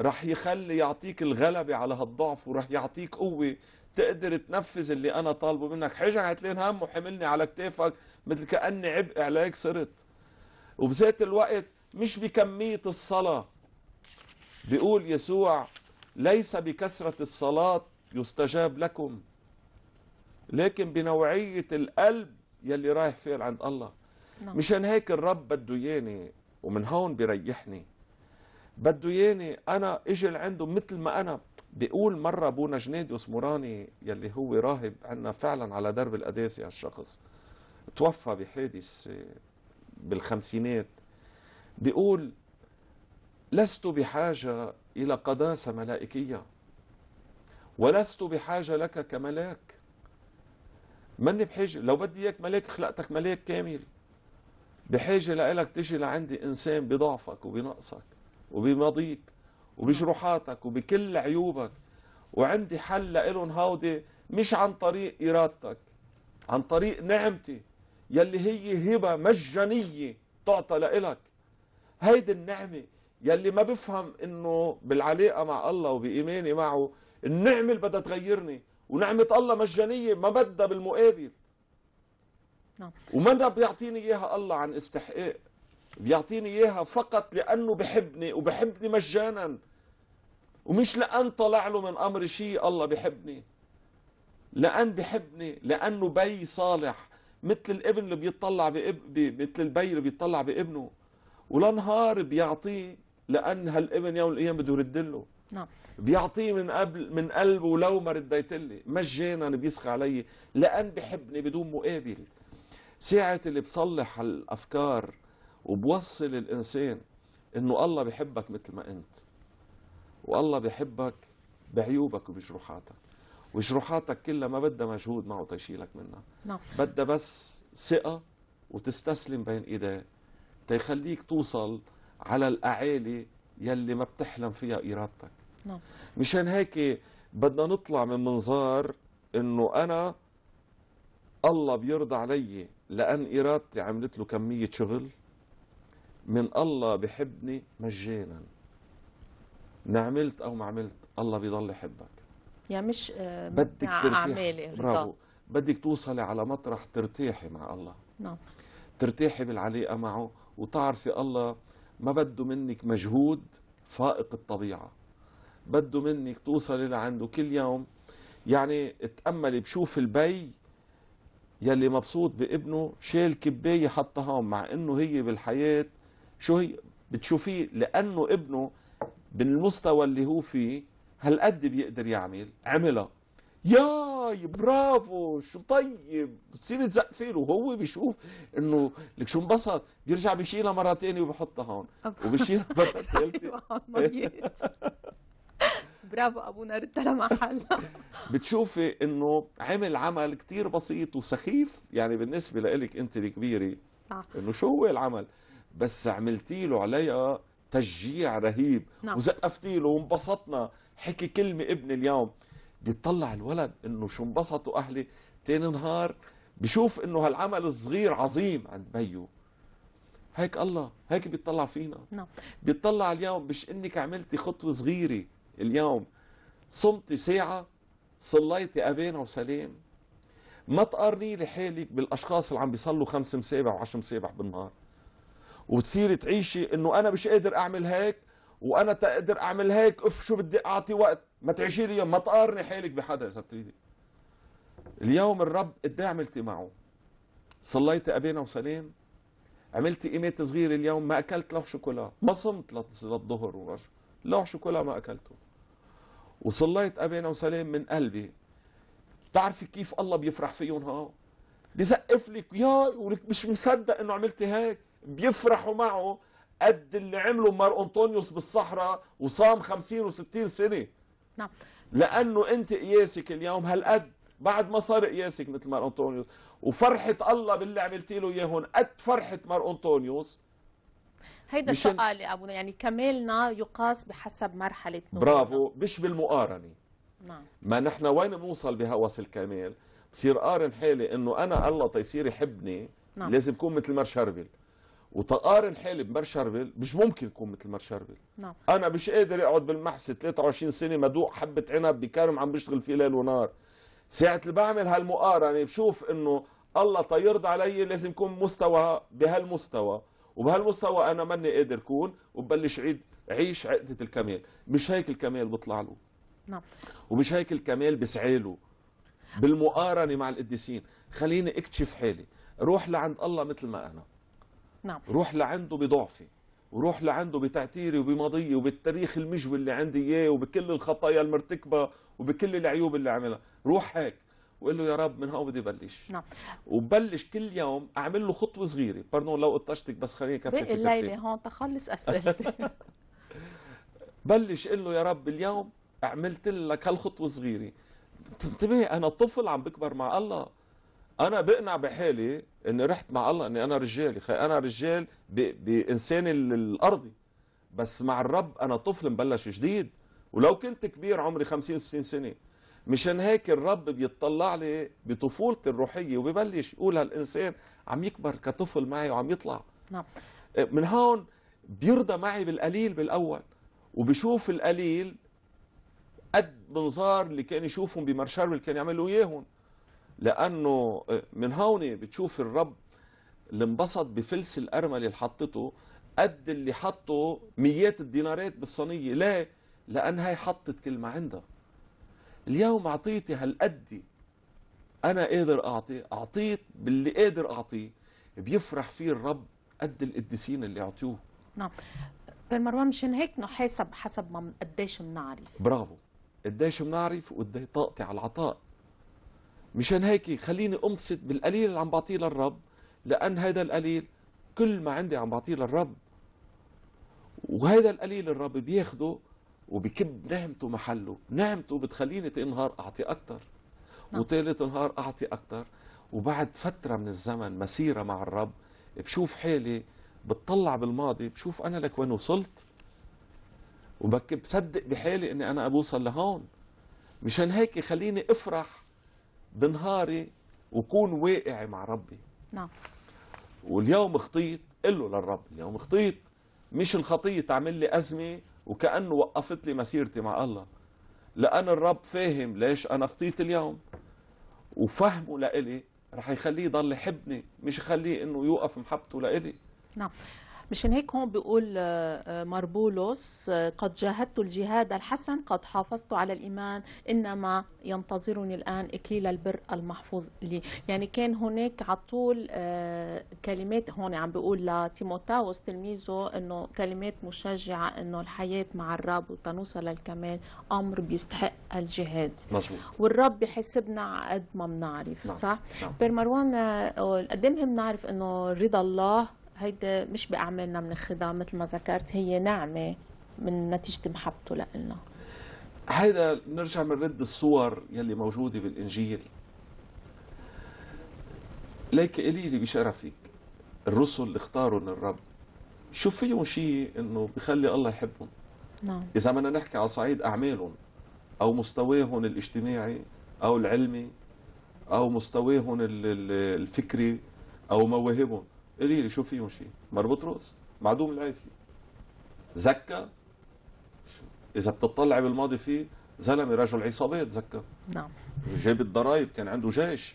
رح يخلي يعطيك الغلبة على هالضعف ورح يعطيك قوة تقدر تنفذ اللي أنا طالبه منك حاجة هتلين هم وحملني على كتافك مثل كأني عبء عليك صرت وبذات الوقت مش بكمية الصلاة بيقول يسوع ليس بكثرة الصلاة يستجاب لكم لكن بنوعية القلب يلي رايح فيه عند الله نعم. مشان هيك الرب بده ياني ومن هون بيريحني بده ياني انا اجي لعنده مثل ما انا بيقول مره ابونا جنيديوس موراني يلي هو راهب عندنا فعلا على درب القداسي هالشخص توفى بحادث بالخمسينات بيقول لست بحاجه الى قداسه ملائكيه ولست بحاجة لك كملاك ماني بحاجة لو بدي إياك ملاك خلقتك ملاك كامل بحاجة لإلك تجي لعندي إنسان بضعفك وبنقصك وبماضيك وبجروحاتك وبكل عيوبك وعندي حل لإلهم هودي مش عن طريق إرادتك عن طريق نعمتي يلي هي هبة مجانية تعطى لإلك هيدي النعمة يلي ما بفهم إنه بالعلاقة مع الله وبإيماني معه النعمة اللي بدها تغيرني ونعمة الله مجانية ما بدها بالمقابل نعم وما بيعطيني إياها الله عن استحقاق بيعطيني إياها فقط لأنه بحبني وبحبني مجانا ومش لأن طلع له من أمر شيء الله بحبني لأن بحبني لأنه بي صالح مثل الابن اللي بيطلع بإب... مثل البي اللي بيطلع بابنه ولنهار بيعطيه لأن هالابن يوم الأيام بده يرد له نعم بيعطيه من قبل من قلبه لو ما رديت لي مجانا بيسخى علي لان بحبني بدون مقابل ساعة اللي بصلح الافكار وبوصل الانسان انه الله بحبك مثل ما انت والله بحبك بعيوبك وبجروحاتك وجروحاتك كلها ما بدها مجهود معه تيشيلك منها نعم بدها بس ثقة وتستسلم بين ايديه تيخليك توصل على الاعالي يلي ما بتحلم فيها إرادتك نعم مشان هيك بدنا نطلع من منظار انه انا الله بيرضى علي لان ارادتي عملت له كميه شغل من الله بحبني مجانا نعملت او ما عملت الله بيضل يحبك يعني مش آه، بدك ترتاحي برافو بدك توصلي على مطرح ترتاحي مع الله نعم ترتاحي بالعلاقه معه وتعرفي الله ما بده منك مجهود فائق الطبيعه بده منك توصلي لعنده كل يوم يعني اتأملي بشوف البي يلي مبسوط بابنه شال كباية حطها مع انه هي بالحياة شو هي بتشوفيه لانه ابنه بالمستوى اللي هو فيه هالقد بيقدر يعمل عملها ياي برافو شو طيب بتصيري تزقفي له وهو بيشوف انه لك شو انبسط بيرجع بيشيلها مره ثانيه وبحطها هون وبشيلها مره ثالثه أيوة، برافو ابو ناروتا لما حل بتشوفي انه عمل عمل كثير بسيط وسخيف يعني بالنسبه لك انت الكبيره صح انه شو هو العمل بس عملتي له عليها تشجيع رهيب نعم. وزقفتي له وانبسطنا حكي كلمه ابني اليوم بيطلع الولد انه شو انبسطوا اهلي تاني نهار بشوف انه هالعمل الصغير عظيم عند بيو هيك الله هيك بيطلع فينا نعم. بيطلع اليوم مش انك عملتي خطوه صغيره اليوم صمت ساعة صليت أبانا وسلام ما تقارني لحالك بالأشخاص اللي عم بيصلوا خمس مسابح وعشر مسابح بالنهار وتصير تعيشي انه انا مش قادر اعمل هيك وانا تقدر اعمل هيك اف شو بدي اعطي وقت ما تعيشي اليوم ما تقارني حالك بحدا اذا بتريدي اليوم الرب قد عملتي معه صليت ابينا وسلام عملت قيمات صغيره اليوم ما اكلت لوح شوكولا ما صمت للظهر وما لوح شوكولا ما اكلته وصليت أمانة وسلام من قلبي بتعرفي كيف الله بيفرح فيهم ها بيسقف لك يا ولك مش مصدق انه عملتي هيك بيفرحوا معه قد اللي عمله مار انطونيوس بالصحراء وصام 50 و60 سنه نعم لانه انت قياسك اليوم هالقد بعد ما صار قياسك مثل مار انطونيوس وفرحه الله باللي عملتي له اياهم قد فرحه مار انطونيوس هيدا مشان... سؤالي ابونا يعني كمالنا يقاس بحسب مرحله برافو مش بالمقارنه نعم ما نحن وين بنوصل بهوس الكمال بصير قارن حالي انه انا الله تيصير يحبني نعم. لازم اكون مثل مرشربل وتقارن حالي بمرشربل مش ممكن اكون مثل مرشربل نعم. انا مش قادر اقعد بالمحبس 23 سنه مدوق حبه عنب بكرم عم بشتغل فيه ليل ونهار ساعه اللي بعمل هالمقارنه بشوف انه الله تيرضى علي لازم يكون مستوى بهالمستوى وبهالمستوى انا ماني قادر كون وببلش عيد عيش عقده الكمال مش هيك الكمال بيطلع له نعم ومش هيك الكمال بسعاله بالمقارنه مع القديسين خليني اكتشف حالي روح لعند الله مثل ما انا نعم روح لعنده بضعفي وروح لعنده بتعتيري وبماضيي وبالتاريخ المجوي اللي عندي اياه وبكل الخطايا المرتكبه وبكل العيوب اللي عملها، روح هيك وقال له يا رب من هون بدي بلش نعم وبلش كل يوم اعمل له خطوه صغيره باردون لو قطشتك بس خليني كفي في الليله هون تخلص اسئلتي بلش قل له يا رب اليوم عملت لك هالخطوه الصغيره تنتبه انا طفل عم بكبر مع الله انا بقنع بحالي اني رحت مع الله اني انا رجال انا رجال بانساني الارضي بس مع الرب انا طفل مبلش جديد ولو كنت كبير عمري 50 60 سنه مشان هيك الرب بيطلع لي بطفولتي الروحيه وببلش يقول هالانسان عم يكبر كطفل معي وعم يطلع نعم أه، من هون بيرضى معي بالقليل بالاول وبشوف القليل قد منظار اللي كان يشوفهم بمرشار اللي كان يعملوا اياهم لانه أه، من هون بتشوف الرب اللي انبسط بفلس الارمله اللي حطته قد اللي حطه ميات الدينارات بالصينيه ليه؟ لان هي حطت كل ما عندها اليوم عطيتي هالقد انا قادر اعطي اعطيت باللي قادر اعطيه بيفرح فيه الرب قد القديسين اللي اعطيوه نعم مروان مشان هيك نحاسب حسب ما قديش بنعرف برافو قديش بنعرف وقد طاقتي على العطاء مشان هيك خليني امصت بالقليل اللي عم بعطيه للرب لان هذا القليل كل ما عندي عم بعطيه للرب وهذا القليل الرب بياخده وبكب نعمته محله نعمته بتخليني تنهار أعطي أكتر نعم. وتالت نهار أعطي أكتر وبعد فترة من الزمن مسيرة مع الرب بشوف حالي بتطلع بالماضي بشوف أنا لك وين وصلت وبكب بصدق بحالي أني أنا أبوصل لهون مشان هيك خليني أفرح بنهاري وكون واقعي مع ربي نعم واليوم خطيت قل له للرب اليوم خطيت مش الخطية تعمل لي أزمة وكأنه وقفت لي مسيرتي مع الله لأن الرب فاهم ليش أنا خطيت اليوم وفهمه لإلي رح يخليه يضل يحبني مش يخليه انه يوقف محبته لإلي نعم مشان هيك هون بيقول آه، آه، مربولوس آه، قد جاهدت الجهاد الحسن قد حافظت على الإيمان إنما ينتظرني الآن إكليل البر المحفوظ لي يعني كان هناك على طول كلمات هون عم بيقول لتيموتاوس تلميذه إنه كلمات مشجعة إنه الحياة مع الرب وتنوصل للكمال أمر بيستحق الجهاد مزبوط. والرب بيحسبنا قد ما بنعرف نعم. صح؟ نعم. بير مروان ايه نعرف إنه رضا الله هيدا مش بأعمالنا بناخذها مثل ما ذكرت هي نعمة من نتيجة محبته لنا هيدا بنرجع بنرد الصور يلي موجودة بالإنجيل ليك قليلي بشرفك الرسل اللي اختارهم الرب شو فيهم شيء انه بخلي الله يحبهم نعم اذا بدنا نحكي على صعيد اعمالهم او مستواهم الاجتماعي او العلمي او مستواهم الفكري او مواهبهم لي شو فيهم شيء مربوط رؤس، معدوم العافية زكى إذا بتطلع بالماضي فيه زلمة رجل عصابات زكى نعم جاب الضرايب كان عنده جيش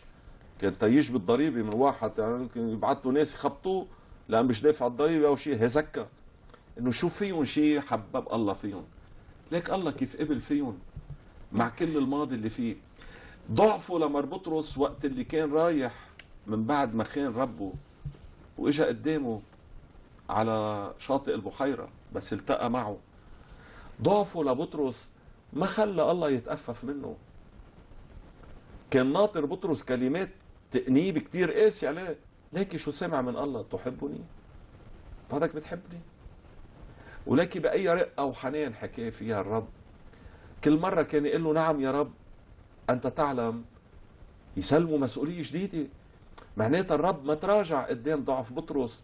كان تيجي بالضريبة من واحد يعني يبعثوا يبعث له ناس يخبطوه لأن مش دافع الضريبة أو شيء زكى. إنه شو فيهم شيء حبب الله فيهم ليك الله كيف قبل فيهم مع كل الماضي اللي فيه ضعفه لمربطرس وقت اللي كان رايح من بعد ما خان ربه واجا قدامه على شاطئ البحيرة بس التقى معه ضعفه لبطرس ما خلى الله يتأفف منه كان ناطر بطرس كلمات تأنيب كتير قاسي عليه لكن شو سمع من الله تحبني بعدك بتحبني ولكن بأي رقة وحنان حكاه فيها الرب كل مرة كان يقول له نعم يا رب أنت تعلم يسلموا مسؤولية جديدة معناتها الرب ما تراجع قدام ضعف بطرس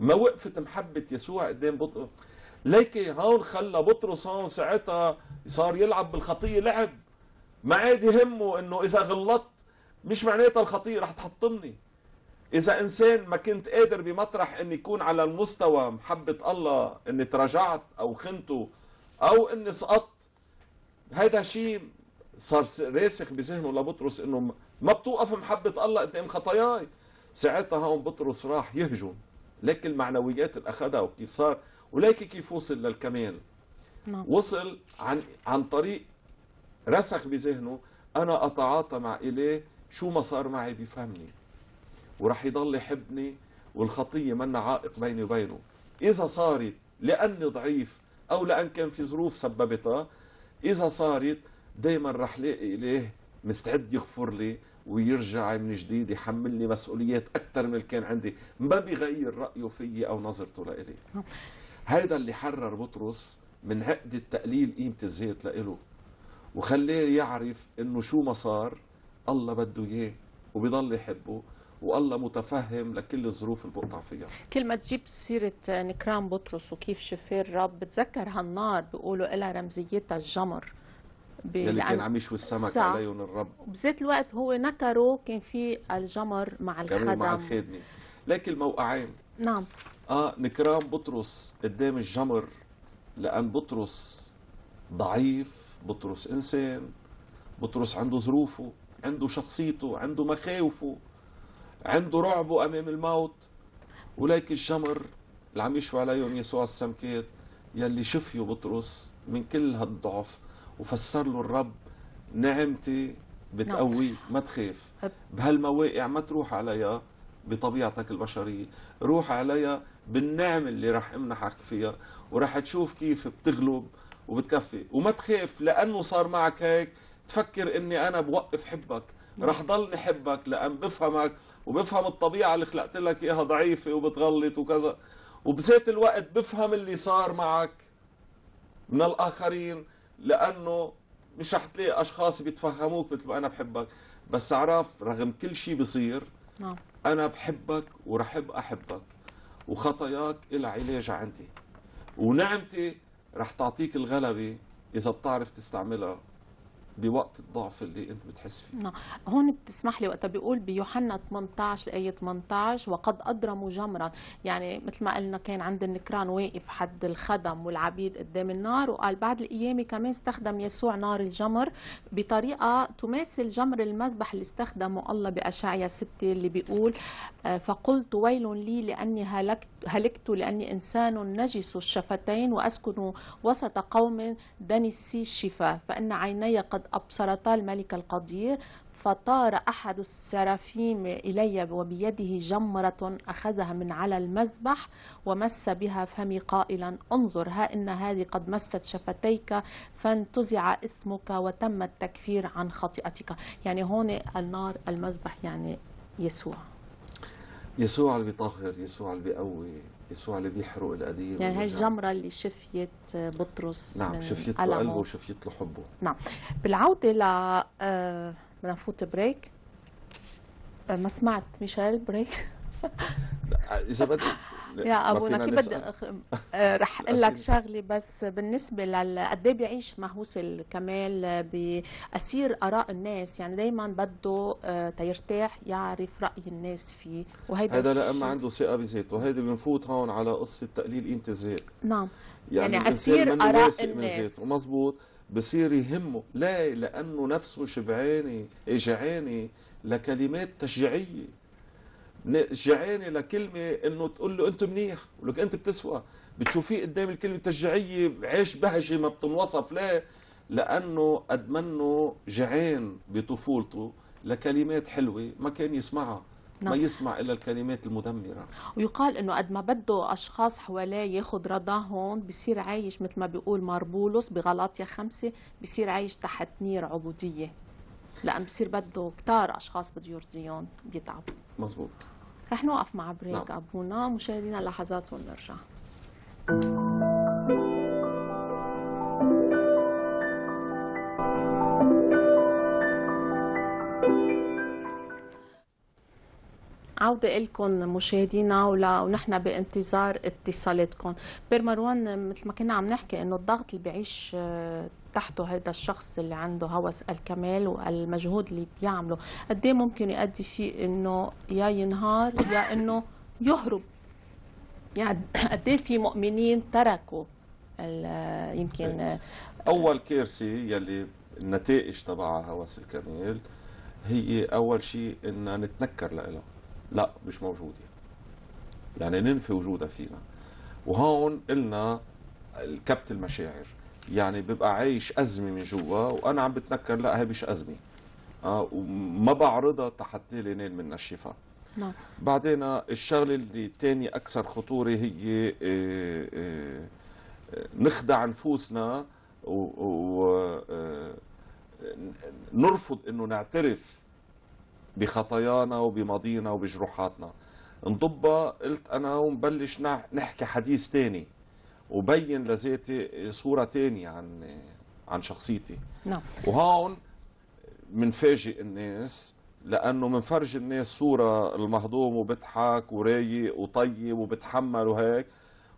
ما وقفت محبة يسوع قدام بطرس ليكي هون خلى بطرس هون ساعتها صار يلعب بالخطية لعب ما عاد يهمه انه اذا غلطت مش معناتها الخطية رح تحطمني اذا انسان ما كنت قادر بمطرح اني يكون على المستوى محبة الله اني تراجعت او خنته او اني سقطت هيدا شيء صار راسخ بذهنه لبطرس انه ما بتوقف محبة الله قدام خطاياي ساعتها هون بطرس راح يهجم ليك المعنويات اللي أخذها وكيف صار وليك كيف وصل للكمال نعم. وصل عن عن طريق رسخ بذهنه أنا أتعاطى مع إله شو ما صار معي بيفهمني وراح يضل يحبني والخطية منا عائق بيني وبينه إذا صارت لأني ضعيف أو لأن كان في ظروف سببتها إذا صارت دايما راح لاقي إله مستعد يغفر لي ويرجع من جديد يحملني مسؤوليات اكثر من اللي كان عندي ما بيغير رايه في او نظرته لإلي هيدا اللي حرر بطرس من عقدة تقليل قيمة الزيت لإله وخليه يعرف إنه شو ما صار الله بده إياه وبيضل يحبه والله متفهم لكل الظروف اللي بقطع فيها كل ما تجيب سيرة نكران بطرس وكيف شفير الرب بتذكر هالنار بيقولوا لها رمزيتها الجمر اللي كان عم يشوي السمك عليهم الرب بذات الوقت هو نكره كان في الجمر مع الخدم مع الخدمه لكن الموقعين نعم اه نكران بطرس قدام الجمر لان بطرس ضعيف بطرس انسان بطرس عنده ظروفه عنده شخصيته عنده مخاوفه عنده رعبه امام الموت ولكن الجمر اللي عم يشوي عليهم يسوع السمكات يلي شفيه بطرس من كل هالضعف وفسر له الرب نعمتي بتقويك نعم. ما تخاف بهالمواقع ما تروح عليها بطبيعتك البشريه روح عليها بالنعم اللي راح امنحك فيها وراح تشوف كيف بتغلب وبتكفي وما تخاف لانه صار معك هيك تفكر اني انا بوقف حبك رح نعم. ضلني حبك لان بفهمك وبفهم الطبيعه اللي خلقت لك اياها ضعيفه وبتغلط وكذا وبذات الوقت بفهم اللي صار معك من الاخرين لانه مش رح تلاقي اشخاص بيتفهموك مثل ما انا بحبك بس اعرف رغم كل شيء بصير نعم. انا بحبك ابقى احبك وخطاياك لها علاج عندي ونعمتي رح تعطيك الغلبه اذا بتعرف تستعملها بوقت الضعف اللي انت بتحس فيه نعم هون بتسمح لي وقتها بيقول بيوحنا 18 الايه 18 وقد اضرموا جمرا يعني مثل ما قلنا كان عند النكران واقف حد الخدم والعبيد قدام النار وقال بعد الايام كمان استخدم يسوع نار الجمر بطريقه تماثل جمر المذبح اللي استخدمه الله باشعيا 6 اللي بيقول آه، فقلت ويل لي لاني هلكت هلكت لاني انسان نجس الشفتين واسكن وسط قوم دنسي الشفاه فان عيني قد أبصرتا الملك القدير فطار أحد السرافيم إلي وبيده جمرة أخذها من على المذبح ومس بها فمي قائلا انظر ها إن هذه قد مست شفتيك فانتزع إثمك وتم التكفير عن خطيئتك يعني هون النار المذبح يعني يسوع يسوع اللي بيطهر يسوع اللي بيقوي يسوع اللي بيحرق القديم يعني هاي الجمرة اللي شفيت آه، بطرس نعم شفيت له قلبه وشفيت له حبه نعم بالعودة ل آه، بدنا نفوت بريك آه، ما سمعت ميشيل بريك إذا بدك يا ابونا كيف بدي رح اقول لك شغله بس بالنسبه قد ايه بيعيش مهوس الكمال باسير اراء الناس يعني دائما بده آه، تيرتاح يعرف راي الناس فيه وهيدا هذا لما عنده ثقه بذاته وهيدا بنفوت هون على قصه تقليل قيمه الذات نعم يعني, يعني اسير اراء الناس مزبوط بصير يهمه لا لانه نفسه شبعانه جعانه لكلمات تشجيعيه شجعاني لكلمه انه تقول له انت منيح ولك انت بتسوى بتشوفيه قدام الكلمه تشجيعيه عيش بهجه ما بتنوصف ليه لانه قد منه جعان بطفولته لكلمات حلوه ما كان يسمعها نعم. ما يسمع الا الكلمات المدمره ويقال انه قد ما بده اشخاص حواليه ياخذ رضا هون بصير عايش مثل ما بيقول ماربولوس بغلاطيا خمسه بصير عايش تحت نير عبوديه لانه بصير بده كتار اشخاص بده يرضيهم بيتعبوا مزبوط رح نوقف مع بريك نعم. ابونا مشاهدينا لحظات ونرجع عودة لكم مشاهدينا ونحن بانتظار اتصالاتكم بير مروان مثل ما كنا عم نحكي انه الضغط اللي بيعيش آه، تحته هذا الشخص اللي عنده هوس الكمال والمجهود اللي بيعمله قد إيه ممكن يؤدي فيه انه يا ينهار يا انه يهرب يعني قد إيه في مؤمنين تركوا يمكن اول كارثه يلي النتائج تبعها هوس الكمال هي اول شيء ان نتنكر لها لا مش موجوده يعني ننفي وجودها فينا وهون قلنا الكبت المشاعر يعني ببقى عايش ازمه من جوا وانا عم بتنكر لا هي مش ازمه اه وما بعرضها تحت لي نيل منها الشفاء نعم بعدين آه، الشغله اللي الثانيه اكثر خطوره هي إيه إيه نخدع نفوسنا ونرفض آه، انه نعترف بخطايانا وبماضينا وبجروحاتنا نضبها قلت انا ونبلش نحكي حديث ثاني وبين لذاتي صوره تانية عن عن شخصيتي نعم وهون منفاجئ الناس لانه منفرج الناس صوره المهضوم وبضحك ورايق وطيب وبتحمل وهيك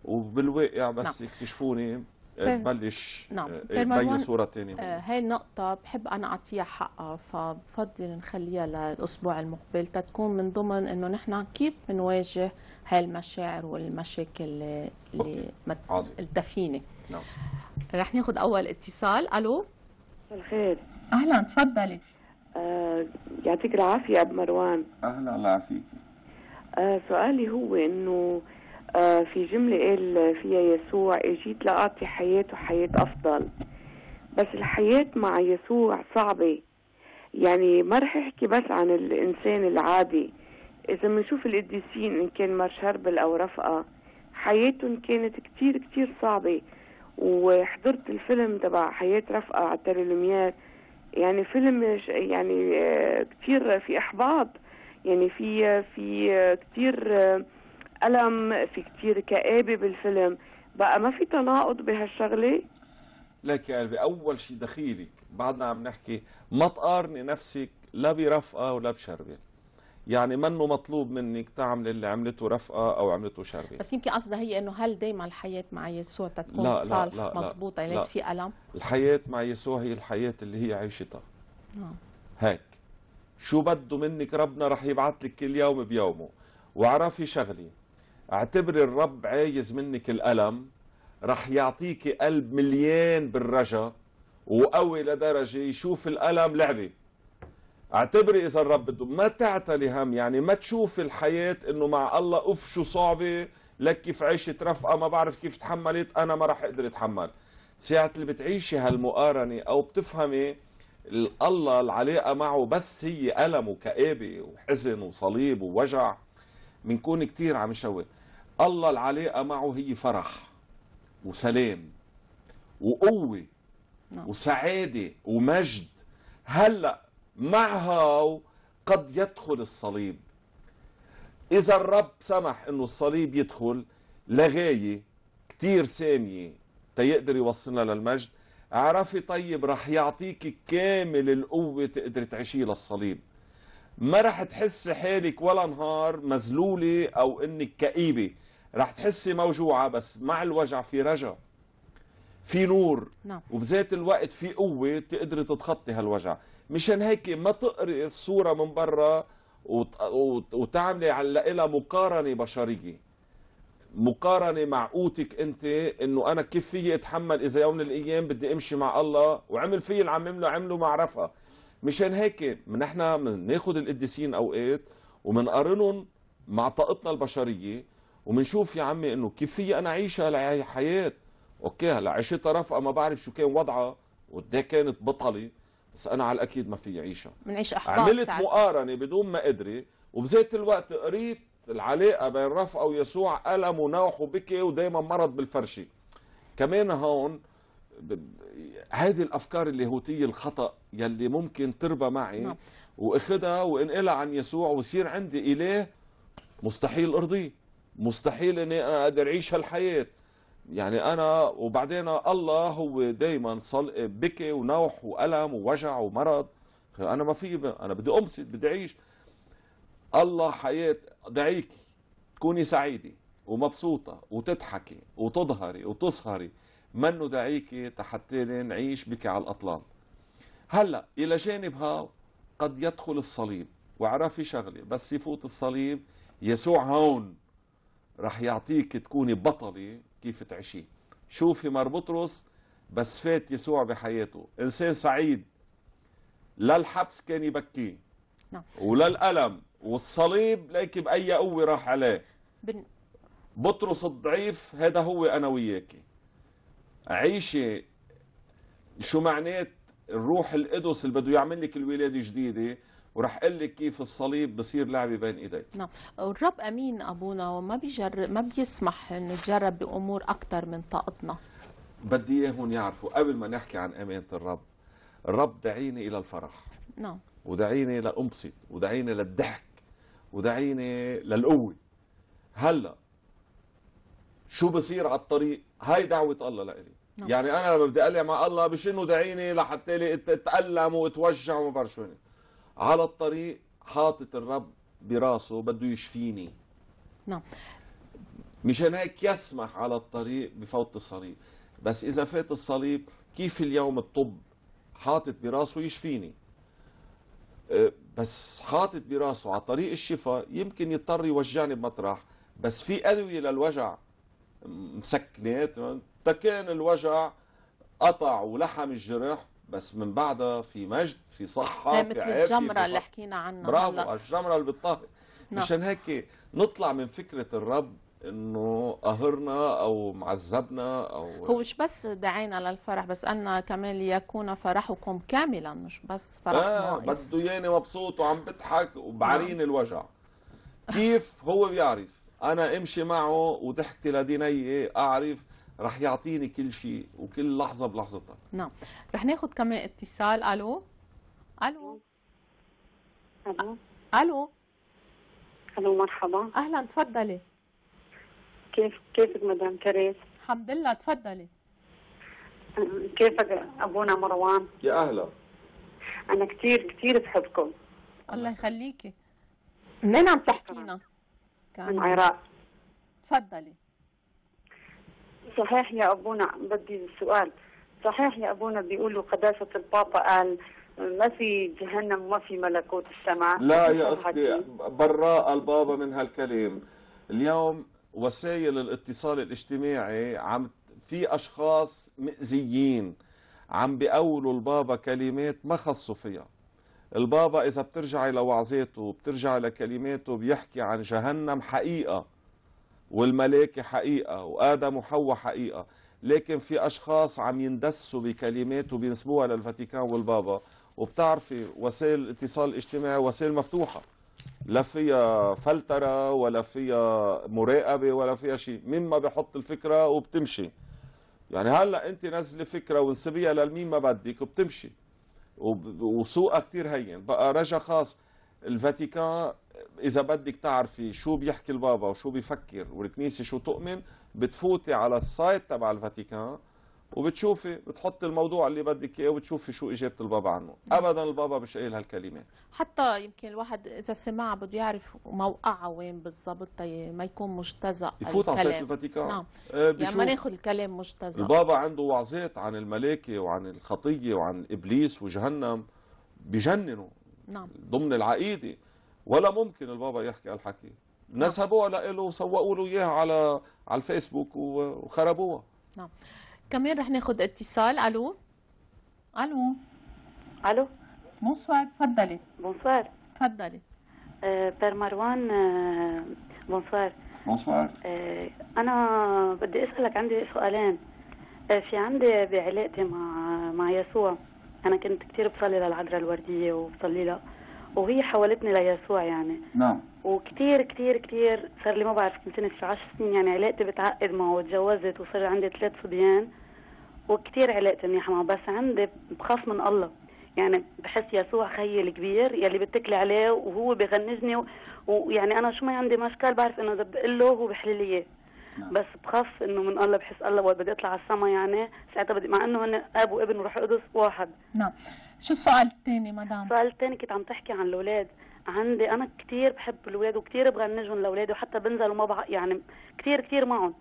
وبالواقع بس نعم. يكتشفوني تبلش نعم تبين آه، صوره ثانيه آه، هاي النقطة بحب أنا أعطيها حقها فبفضل نخليها للأسبوع المقبل تتكون من ضمن إنه نحن كيف بنواجه هاي المشاعر والمشاكل اللي الدفينة نعم رح ناخذ أول اتصال ألو الخير أهلا تفضلي آه، يعطيك العافية ابو مروان أهلا الله يعافيك سؤالي هو إنه آه، في جملة قال فيها يسوع اجيت لأعطي حياة وحياة أفضل بس الحياة مع يسوع صعبة يعني ما رح احكي بس عن الإنسان العادي إذا بنشوف القديسين إن كان مار شربل أو رفقة حياتهم كانت كتير كتير صعبة وحضرت الفيلم تبع حياة رفقة على التليلوميار يعني فيلم يعني آه، كتير في إحباط يعني في آه، في كتير ألم في كتير كآبة بالفيلم بقى ما في تناقض بهالشغلة؟ لك يا قلبي أول شيء دخيلك بعدنا عم نحكي ما تقارني نفسك لا برفقة ولا بشربة يعني منه مطلوب منك تعمل اللي عملته رفقه او عملته شربه بس يمكن قصدها هي انه هل دائما الحياه مع يسوع تكون لا لا لا لا يعني ليس في الم الحياه مع يسوع هي الحياه اللي هي عيشتها آه. هيك شو بده منك ربنا رح يبعث لك كل يوم بيومه واعرفي شغلي اعتبري الرب عايز منك الألم رح يعطيكي قلب مليان بالرجا وقوي لدرجة يشوف الألم لعبة اعتبري إذا الرب بده ما تعتلي هم يعني ما تشوف الحياة إنه مع الله أوف شو صعبة لك كيف عيشت رفقة ما بعرف كيف تحملت أنا ما رح أقدر أتحمل ساعة اللي بتعيشي هالمقارنة أو بتفهمي الله العلاقة معه بس هي ألم وكآبة وحزن وصليب ووجع بنكون كتير عم نشوه الله العلاقة معه هي فرح وسلام وقوة نعم. وسعادة ومجد هلأ معها قد يدخل الصليب إذا الرب سمح أنه الصليب يدخل لغاية كتير سامية تيقدر يوصلنا للمجد عرفي طيب رح يعطيك كامل القوة تقدر تعيشي للصليب ما رح تحس حالك ولا نهار مزلولة أو أنك كئيبة رح تحسي موجوعة بس مع الوجع في رجا في نور نعم. وبذات الوقت في قوة تقدري تتخطي هالوجع مشان هيك ما تقري الصورة من برا وتعملي على لها مقارنة بشرية مقارنة مع قوتك أنت أنه أنا كيف فيي أتحمل إذا يوم من الأيام بدي أمشي مع الله وعمل في اللي عم عمله عمله مع رفقة مشان هيك نحن من بناخذ القديسين أوقات ومنقارنهم مع طاقتنا البشرية وبنشوف يا عمي انه كيف فيي انا اعيش هالحياه اوكي هلا عشتها رفقه ما بعرف شو كان وضعها وقد إيه كانت بطله بس انا على الاكيد ما في عيشها بنعيش احباط عملت ساعة. مقارنه بدون ما ادري وبذات الوقت قريت العلاقه بين رفقه ويسوع الم ونوح وبكي ودائما مرض بالفرشه كمان هون هذه الافكار اللاهوتيه الخطا يلي ممكن تربى معي نعم. واخذها وانقلها عن يسوع وصير عندي اله مستحيل ارضيه مستحيل اني انا اقدر اعيش هالحياه يعني انا وبعدين الله هو دائما صل بكي ونوح والم ووجع ومرض انا ما في انا بدي امسط بدي اعيش الله حياه دعيك تكوني سعيده ومبسوطه وتضحكي وتظهري وتسهري منه دعيكي حتى نعيش بك على الاطلال هلا الى جانبها قد يدخل الصليب وعرفي شغله بس يفوت الصليب يسوع هون رح يعطيك تكوني بطلة كيف تعيشي شوفي مار بطرس بس فات يسوع بحياته إنسان سعيد لا الحبس كان يبكيه نعم. ولا الألم والصليب ليك بأي قوة راح عليه بطرس الضعيف هذا هو أنا وياكي عيشي شو معنات الروح القدس اللي بده يعمل لك الولاده جديده وراح اقول لك كيف الصليب بصير لعبه بين ايديك نعم الرب امين ابونا وما بيجر ما بيسمح انه نجرب بامور اكثر من طاقتنا بدي اياهم يعرفوا قبل ما نحكي عن امانه الرب الرب دعيني الى الفرح نعم ودعيني لانبسط ودعيني للضحك ودعيني للقوه هلا شو بصير على الطريق هاي دعوه الله لإلي نعم. يعني انا لما بدي اقلع مع الله مش انه دعيني لحتى لي اتالم واتوجع وما بعرف شو على الطريق حاطط الرب براسه بده يشفيني نعم مشان هيك يسمح على الطريق بفوت الصليب بس اذا فات الصليب كيف اليوم الطب حاطط براسه يشفيني أه، بس حاطط براسه على طريق الشفاء يمكن يضطر يوجعني بمطرح بس في ادويه للوجع مسكنات تكان الوجع قطع ولحم الجرح بس من بعدها في مجد في صحة في مثل الجمرة اللي حكينا عنها برافو على الجمرة اللي بتطهر نعم. مشان هيك نطلع من فكرة الرب انه قهرنا او معذبنا او هو مش بس دعينا للفرح بس قالنا كمان ليكون فرحكم كاملا مش بس فرح آه ناقص بده اياني مبسوط وعم بضحك وبعرين نعم. الوجع كيف هو بيعرف انا امشي معه وضحكتي لديني اعرف رح يعطيني كل شيء وكل لحظه بلحظتها نعم رح ناخذ كمان اتصال الو الو الو الو الو مرحبا اهلا تفضلي كيف كيفك مدام كريس الحمد لله تفضلي كيفك ابونا مروان يا اهلا انا كثير كثير بحبكم الله يخليكي منين عم تحكينا؟ من عراق تفضلي صحيح يا أبونا بدي سؤال صحيح يا أبونا بيقولوا قداسة البابا قال ما في جهنم وما في ملكوت السماء لا يا أختي براء البابا من هالكلام اليوم وسائل الاتصال الاجتماعي عم في أشخاص مؤذيين عم بيقولوا البابا كلمات ما خصوا فيها البابا إذا بترجعي لوعظاته بترجعي لكلماته بيحكي عن جهنم حقيقة والملائكة حقيقة وآدم وحواء حقيقة لكن في أشخاص عم يندسوا بكلمات وبينسبوها للفاتيكان والبابا وبتعرفي وسائل الاتصال الاجتماعي وسائل مفتوحة لا فيها فلترة ولا فيها مراقبة ولا فيها شيء مما بحط الفكرة وبتمشي يعني هلا انت نزلي فكرة وانسبيها للمين ما بدك وبتمشي وسوقها كتير هين بقى رجا خاص الفاتيكان اذا بدك تعرفي شو بيحكي البابا وشو بيفكر والكنيسه شو تؤمن بتفوتي على السايت تبع الفاتيكان وبتشوفي بتحطي الموضوع اللي بدك اياه وبتشوفي شو اجابه البابا عنه ابدا البابا مش قايل هالكلمات حتى يمكن الواحد اذا سمعها بده يعرف موقعها وين بالضبط ما يكون مجتزأ يفوت على سايت الفاتيكان نعم آه، يعني ما ناخذ الكلام مجتزأ البابا عنده وعظات عن الملائكه وعن الخطيه وعن ابليس وجهنم بجننوا نعم. ضمن العقيدة ولا ممكن البابا يحكي هالحكي نعم. نسبوها لإله وسوقوا له إياها على على الفيسبوك وخربوها نعم كمان رح ناخذ اتصال ألو ألو ألو بونسوار تفضلي بونسوار تفضلي أه بير مروان أه، بونسوار بونسوار أه أنا بدي أسألك عندي سؤالين أه، في عندي بعلاقتي مع مع يسوع انا كنت كثير بصلي للعذراء الورديه وبصلي لها وهي حولتني ليسوع يعني نعم وكثير كثير كثير صار لي ما بعرف كم سنه في 10 سنين يعني علاقتي بتعقد معه وتجوزت وصار عندي ثلاث صبيان وكثير علاقتي منيحه معه بس عندي بخاف من الله يعني بحس يسوع خيي الكبير يلي بتكلي عليه وهو بغنجني ويعني انا شو ما عندي مشكل بعرف انه اذا بقول له هو بحل لي نعم. بس بخاف انه من الله بحس الله وقت بدي اطلع على السما يعني ساعتها بدي مع انه هن اب وابن وروح القدس واحد نعم شو السؤال الثاني مدام؟ السؤال الثاني كنت عم تحكي عن الاولاد عندي انا كثير بحب الاولاد وكثير بغنجهم لاولادي وحتى بنزل وما بع... يعني كثير كثير معهم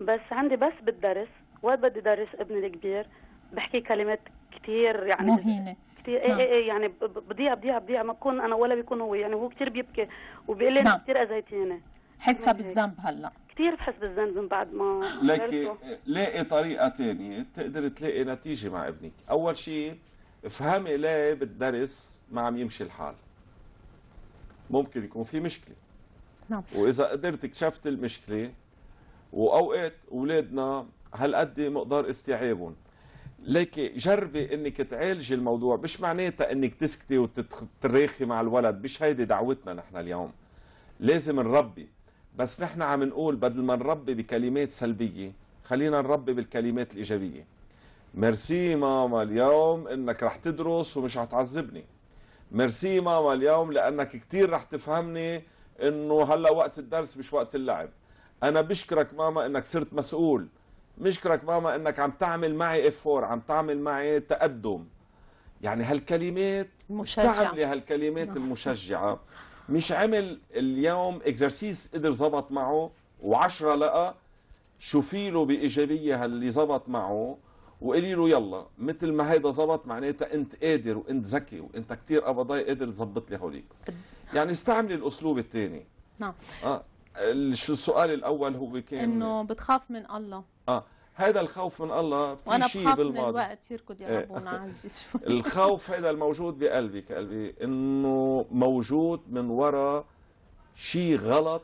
بس عندي بس بالدرس وقت بدي درس ابني الكبير بحكي كلمات كثير يعني مهينه كثير اي نعم. اي إيه يعني بضيع بضيع بضيع ما بكون انا ولا بيكون هو يعني هو كثير بيبكي وبيقول لي نعم. كثير اذيتيني حسها بالذنب هلا كثير بحس بالذنب من بعد ما لك لاقي طريقه ثانيه تقدر تلاقي نتيجه مع ابنك اول شيء افهمي ليه بالدرس ما عم يمشي الحال ممكن يكون في مشكله نعم واذا قدرت اكتشفت المشكله واوقات اولادنا هالقد مقدار استيعابهم ليكي جربي انك تعالجي الموضوع مش معناتها انك تسكتي وتتراخي مع الولد مش هيدي دعوتنا نحن اليوم لازم نربي بس نحن عم نقول بدل ما نربي بكلمات سلبية خلينا نربي بالكلمات الإيجابية ميرسي ماما اليوم إنك رح تدرس ومش رح تعذبني ميرسي ماما اليوم لأنك كتير رح تفهمني إنه هلا وقت الدرس مش وقت اللعب أنا بشكرك ماما إنك صرت مسؤول بشكرك ماما إنك عم تعمل معي افور عم تعمل معي تقدم يعني هالكلمات مشجعة. استعملي هالكلمات نعم. المشجعة مش عمل اليوم اكزرسيس قدر ظبط معه وعشرة لقى شوفي له بإيجابية اللي ظبط معه وقولي له يلا مثل ما هيدا ظبط معناتها انت قادر وانت ذكي وانت كثير قبضاي قادر تظبط لي حوليك يعني استعملي الاسلوب الثاني نعم اه شو السؤال الاول هو كان انه بتخاف من الله اه هذا الخوف من الله في وأنا شيء بالماضي وانا الوقت يركض يا إيه. ربنا عجز الخوف هذا الموجود بقلبي كقلبي انه موجود من وراء شيء غلط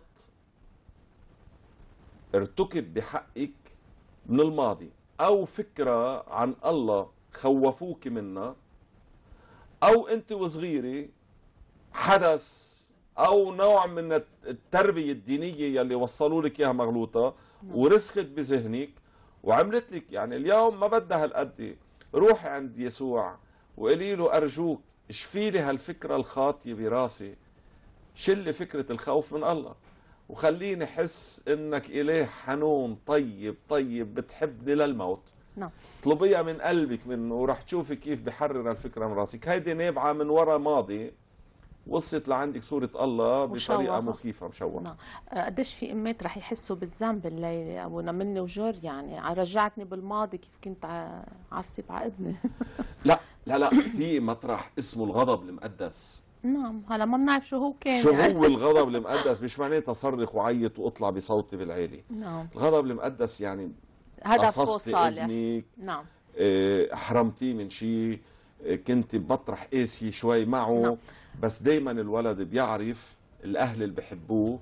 ارتكب بحقك من الماضي او فكره عن الله خوفوك منها او انت وصغيره حدث او نوع من التربيه الدينيه يلي وصلوا لك اياها مغلوطه نعم. ورسخت بذهنك وعملت لك يعني اليوم ما بدها هالقد روحي عند يسوع وقولي له أرجوك اشفي لي هالفكرة الخاطية براسي شلي فكرة الخوف من الله وخليني أحس إنك إله حنون طيب طيب بتحبني للموت نعم اطلبيها من قلبك منه ورح تشوفي كيف بحرر الفكرة من راسك هيدي نابعة من ورا ماضي وصلت لعندك صورة الله بطريقة مخيفة مشوهة نعم آه، قديش في امات رح يحسوا بالذنب الليلة ابونا مني وجار يعني آه، رجعتني بالماضي كيف كنت عصب على ابني لا لا لا في مطرح اسمه الغضب المقدس نعم هلا ما بنعرف شو هو كان شو يعني. هو الغضب المقدس مش معناه تصرخ وعيط واطلع بصوتي بالعيله نعم الغضب المقدس يعني هدفه صالح ابني نعم احرمتيه آه، من شيء كنت بطرح قاسي شوي معه نعم. بس دايما الولد بيعرف الاهل اللي بحبوه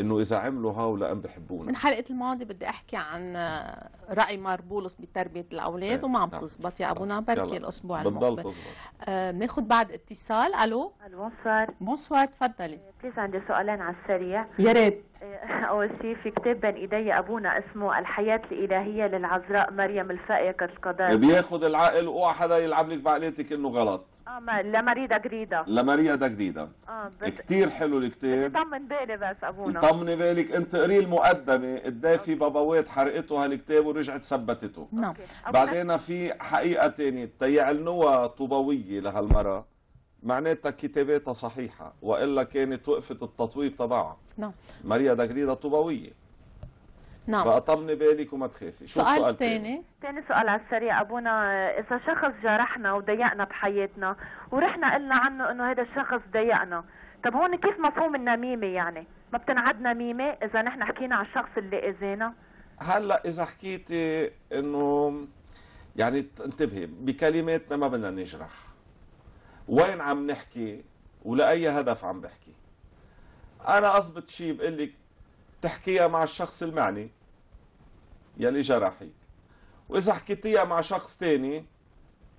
انه اذا عملوا هاولا ام بحبونا من حلقه الماضي بدي احكي عن آه، راي مار بولس بتربيه الاولاد إيه، وما عم نعم. تزبط يا ابونا بركي الاسبوع المقبل بتضل تزبط بناخذ آه، بعد اتصال الو بونسوار بونسوار تفضلي آه، بليز عندي سؤالين على السريع يا ريت اول شيء في كتاب بين ايدي ابونا اسمه الحياه الالهيه للعذراء مريم الفاقيه القدر بياخذ العقل واوعى حدا يلعب لك بعقلتك انه غلط اه لماريدا لمريدا جريدا لمريدا جريدا اه بس كثير حلو الكتاب طمن بالي بس ابونا طيب، ضمن بالك انت قري المقدمه الدافي بابوات حرقته هالكتاب ورجعت ثبتته نعم بعدين في حقيقه ثانيه تيعلنوها طوبويه لهالمره معناتها كتاباتها صحيحه والا كانت وقفت التطويب تبعها نعم ماريا دجريدا طوبويه نعم فأطمني بالك وما تخافي شو السؤال الثاني؟ ثاني سؤال على السريع ابونا اذا شخص جرحنا وضايقنا بحياتنا ورحنا قلنا عنه انه هذا الشخص ضايقنا طب هون كيف مفهوم النميمه يعني ما بتنعد نميمه اذا نحن حكينا على الشخص اللي اذانا هلا اذا حكيتي انه يعني انتبهي بكلماتنا ما بدنا نجرح وين عم نحكي ولاي هدف عم بحكي انا اضبط شيء بقول لك تحكيها مع الشخص المعني يلي جرحك واذا حكيتيها مع شخص تاني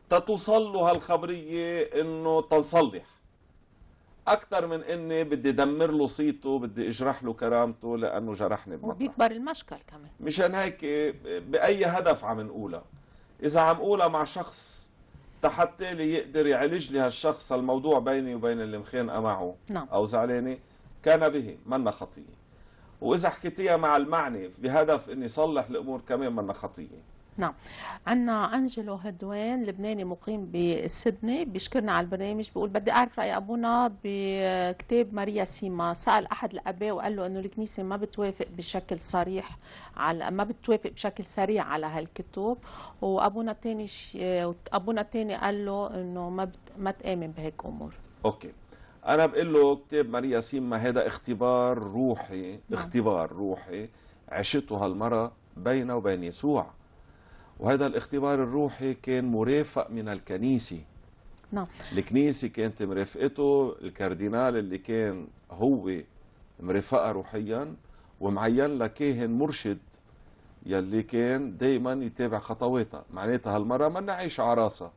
تتوصل له هالخبريه انه تنصلح اكثر من اني بدي دمر له صيته بدي اجرح له كرامته لانه جرحني بمطرح وبيكبر المشكل كمان مشان هيك باي هدف عم نقولها اذا عم قولها مع شخص تحتى لي يقدر يعالج لي هالشخص الموضوع بيني وبين اللي مخانقه معه نعم. او زعلانه كان به منا خطيه واذا حكيتيها مع المعني بهدف اني صلح الامور كمان منا خطيه نعم عندنا انجلو هدوان لبناني مقيم بسيدني بيشكرنا على البرنامج بيقول بدي اعرف راي ابونا بكتاب ماريا سيما سال احد الاباء وقال له انه الكنيسه ما بتوافق بشكل صريح على ما بتوافق بشكل سريع على هالكتب وابونا الثاني ش... ابونا الثاني قال له انه ما بت... ما تامن بهيك امور اوكي انا بقول له كتاب ماريا سيما هذا اختبار روحي نعم. اختبار روحي عشته هالمره بينه وبين يسوع وهذا الاختبار الروحي كان مرافق من الكنيسة نعم الكنيسة كانت مرافقته الكاردينال اللي كان هو مرافقه روحيا ومعين لكاهن مرشد يلي كان دايما يتابع خطواتها معناتها هالمرة ما نعيش على راسها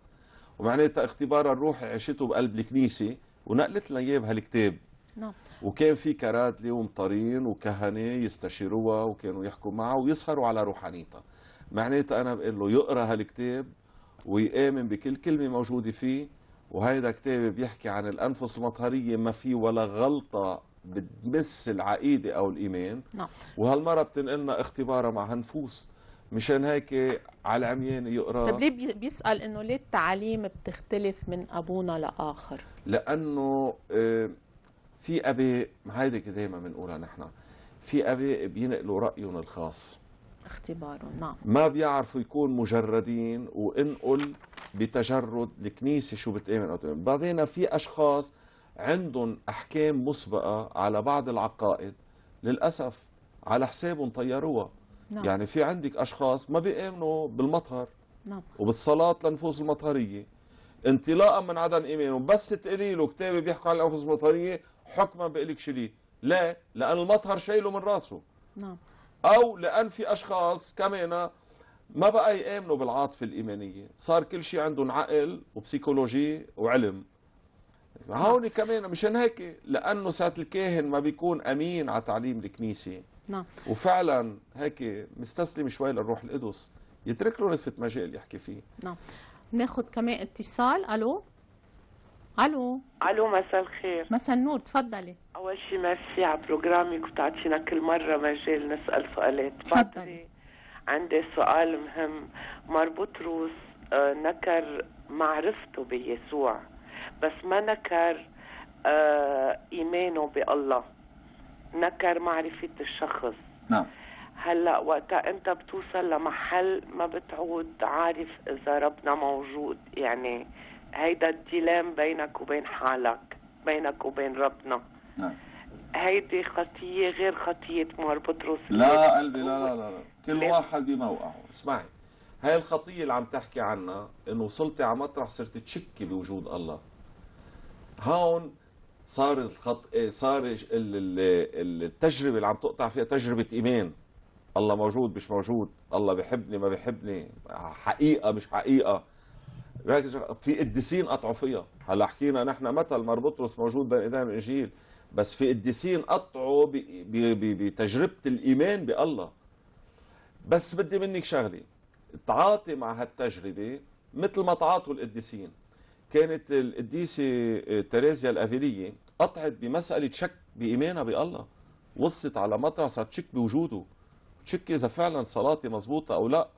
ومعناتها اختبارها الروحي عشته بقلب الكنيسة ونقلت لنا اياه بهالكتاب نعم وكان في كرادلي ومطارين وكهنه يستشيروها وكانوا يحكوا معها ويسهروا على روحانيتها معناتها انا بقول له يقرا هالكتاب ويآمن بكل كلمه موجوده فيه وهيدا كتاب بيحكي عن الانفس المطهريه ما فيه ولا غلطه بتمس العقيده او الايمان نعم. وهالمره بتنقلنا اختبارها مع هنفوس مشان هيك على العميان يقرا طب ليه بيسال انه ليه التعاليم بتختلف من ابونا لاخر؟ لانه آه، في اباء هيدي دائما بنقولها نحن في اباء بينقلوا رايهم الخاص اختبارهم نعم ما بيعرفوا يكون مجردين وانقل بتجرد الكنيسة شو بتآمن إيه أو تؤمن بعدين في أشخاص عندهم أحكام مسبقة على بعض العقائد للأسف على حسابهم طيروها نعم. يعني في عندك أشخاص ما بيآمنوا بالمطهر نعم. وبالصلاة لنفوس المطهرية انطلاقا من عدم إيمانهم بس تقولي له كتابي بيحكوا عن الانفوس المطهرية حكما بقلك شلي لا لأن المطهر شايله من راسه نعم او لان في اشخاص كمان ما بقى يامنوا بالعاطفه الايمانيه صار كل شيء عندهم عقل وبسيكولوجي وعلم هون نعم. كمان مشان هيك لانه ساعه الكاهن ما بيكون امين على تعليم الكنيسه نعم وفعلا هيك مستسلم شوي للروح القدس يترك له نسبه مجال يحكي فيه نعم ناخذ كمان اتصال الو الو الو مساء الخير مساء النور تفضلي اول شيء ميرسي على بروجرامك وتعطينا كل مره مجال نسال سؤالات تفضلي عندي سؤال مهم مربوط روس آه، نكر معرفته بيسوع بس ما نكر آه، ايمانه بالله نكر معرفه الشخص نعم هلا وقتها انت بتوصل لمحل ما بتعود عارف اذا ربنا موجود يعني هيدا الديلام بينك وبين حالك بينك وبين ربنا نعم هيدي خطية غير خطية مار بطرس لا قلبي لا لا لا, لا. كل واحد بموقعه اسمعي هاي الخطية اللي عم تحكي عنها انه وصلتي على مطرح صرت تشكي بوجود الله هون إيه، صار الخط صار التجربة اللي عم تقطع فيها تجربة ايمان الله موجود مش موجود الله بحبني ما بحبني حقيقة مش حقيقة في قديسين قطعوا هلا حكينا نحن مثل بطرس موجود بين ايدين الانجيل بس في قديسين قطعوا بتجربه الايمان بالله بس بدي منك شغله تعاطي مع هالتجربه مثل ما تعاطوا القديسين كانت القديسه آه، تريزيا الافيليه قطعت بمساله شك بايمانها بالله وصت على مطرح صارت تشك بوجوده تشك اذا فعلا صلاتي مزبوطه او لا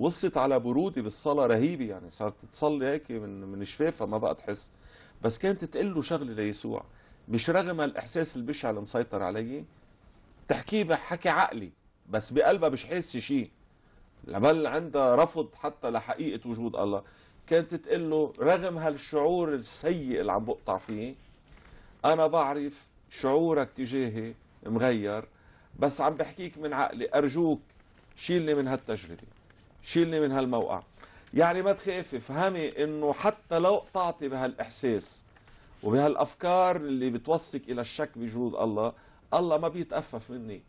وصلت على برودي بالصلاه رهيبه يعني صارت تصلي هيك من من شفافها ما بقى تحس بس كانت تقول له شغله ليسوع مش رغم الاحساس البشع اللي مسيطر علي تحكيه بحكي عقلي بس بقلبها مش حاسه شيء بل عندها رفض حتى لحقيقه وجود الله كانت تقول له رغم هالشعور السيء اللي عم بقطع فيه انا بعرف شعورك تجاهي مغير بس عم بحكيك من عقلي ارجوك شيلني من هالتجربه شيلني من هالموقع يعني ما تخافي افهمي انه حتى لو قطعتي بهالاحساس وبهالافكار اللي بتوصلك الى الشك بجود الله الله ما بيتأفف منك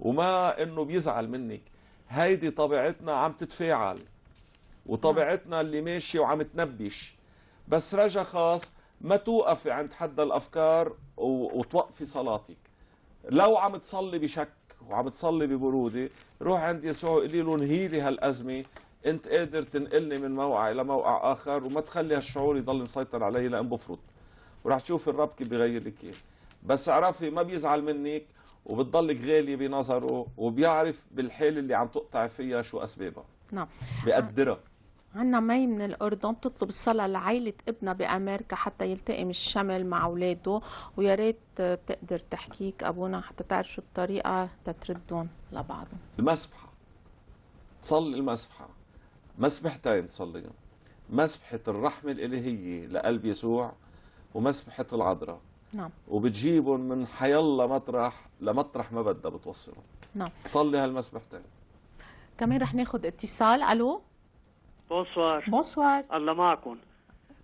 وما انه بيزعل منك هيدي طبيعتنا عم تتفاعل وطبيعتنا اللي ماشيه وعم تنبش بس رجا خاص ما توقفي عند حد الافكار وتوقفي صلاتك لو عم تصلي بشك وعم تصلي ببرودة روح عند يسوع وقولي له انهي لي هالأزمة أنت قادر تنقلني من موقع إلى موقع آخر وما تخلي هالشعور يضل مسيطر علي لأن بفرط وراح تشوف الرب كيف بيغير لك إياه بس اعرفي ما بيزعل منك وبتضلك غالية بنظره وبيعرف بالحالة اللي عم تقطع فيها شو أسبابها نعم بقدرها عنا مي من الأردن بتطلب الصلاة لعائلة ابنها بأمريكا حتى يلتقم الشمل مع أولاده ويا ريت بتقدر تحكيك أبونا حتى تعرف شو الطريقة تتردهم لبعضهم المسبحة تصلي المسبحة مسبحتين تصليهم مسبحة الرحمة الإلهية لقلب يسوع ومسبحة العذراء نعم وبتجيبهم من حيالله مطرح لمطرح ما بدها بتوصلهم نعم تصلي هالمسبحتين كمان رح ناخذ اتصال ألو بونسوار بونسوار الله معكم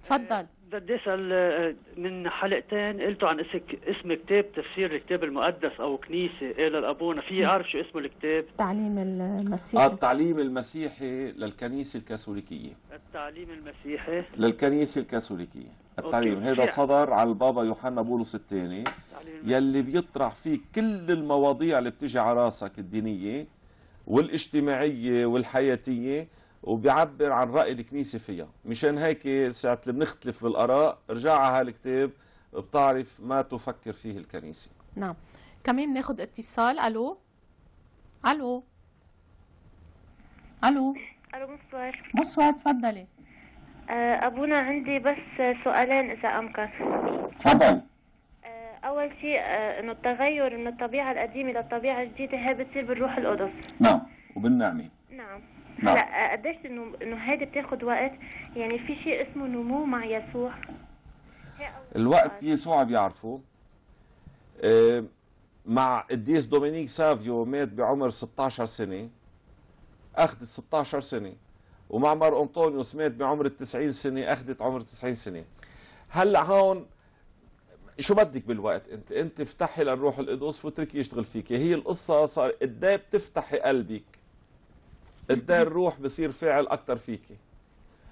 تفضل آه، بدي اسال آه، من حلقتين قلتوا عن اسم كتاب تفسير الكتاب المقدس او كنيسه الى إيه الابونا في اعرف شو اسمه الكتاب التعليم المسيحي آه، التعليم المسيحي للكنيسه الكاثوليكيه التعليم المسيحي للكنيسه الكاثوليكيه التعليم هذا صدر على البابا يوحنا بولس الثاني يلي بيطرح فيه كل المواضيع اللي بتيجي على راسك الدينيه والاجتماعيه والحياتيه وبيعبر عن رأي الكنيسة فيها مشان هيك ساعة اللي بنختلف بالآراء رجعها هالكتاب بتعرف ما تفكر فيه الكنيسة نعم كمان ناخد اتصال ألو ألو ألو ألو مصور مصور تفضلي آه، أبونا عندي بس سؤالين إذا أمكن تفضل آه، أول شيء آه، إنه التغير من الطبيعة القديمة للطبيعة الجديدة هي بتصير بالروح القدس نعم وبالنعمة نعم نعم. لا قديش انه انه هيدي بتاخذ وقت يعني في شيء اسمه نمو مع يسوع الوقت يسوع بيعرفه آه، مع قديس دومينيك سافيو مات بعمر 16 سنه اخذت 16 سنه ومع مار انطونيوس مات بعمر 90 سنه اخذت عمر 90 سنه هلا هون شو بدك بالوقت انت انت افتحي للروح القدس واتركي يشتغل فيك هي القصه صار قد بتفتحي قلبك اداها الروح بصير فاعل اكثر فيكي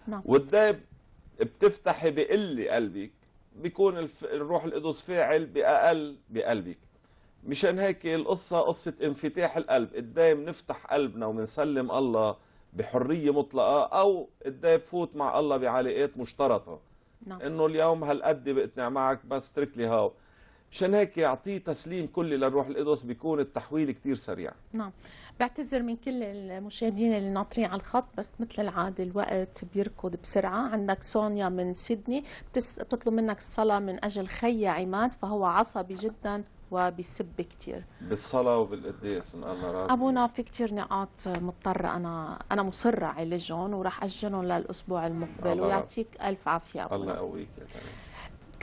نعم واداها بتفتحي بقلة قلبك بيكون الروح القدس فاعل باقل بقلبك مشان هيك القصه قصه انفتاح القلب قدام نفتح قلبنا وبنسلم الله بحريه مطلقه او قدام بفوت مع الله بعلاقات مشترطه نعم. انه اليوم هالقد بقتنع معك بس اترك لي هاو مشان هيك يعطيه تسليم كلي للروح القدس بيكون التحويل كتير سريع نعم بعتذر من كل المشاهدين اللي ناطرين على الخط بس مثل العادة الوقت بيركض بسرعة عندك سونيا من سيدني بتس... بتطلب منك الصلاة من أجل خي عماد فهو عصبي جدا وبيسب كثير بالصلاة وبالقداس إن الله راضي أبونا في كثير نقاط مضطرة أنا أنا مصرة أعالجهم وراح أجلهم للأسبوع المقبل ويعطيك ألف عافية أبونا الله يقويك يا تنسي.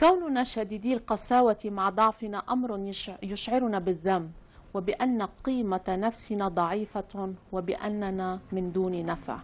كوننا شديدي القساوة مع ضعفنا أمر يشعرنا بالذنب وبأن قيمة نفسنا ضعيفة وبأننا من دون نفع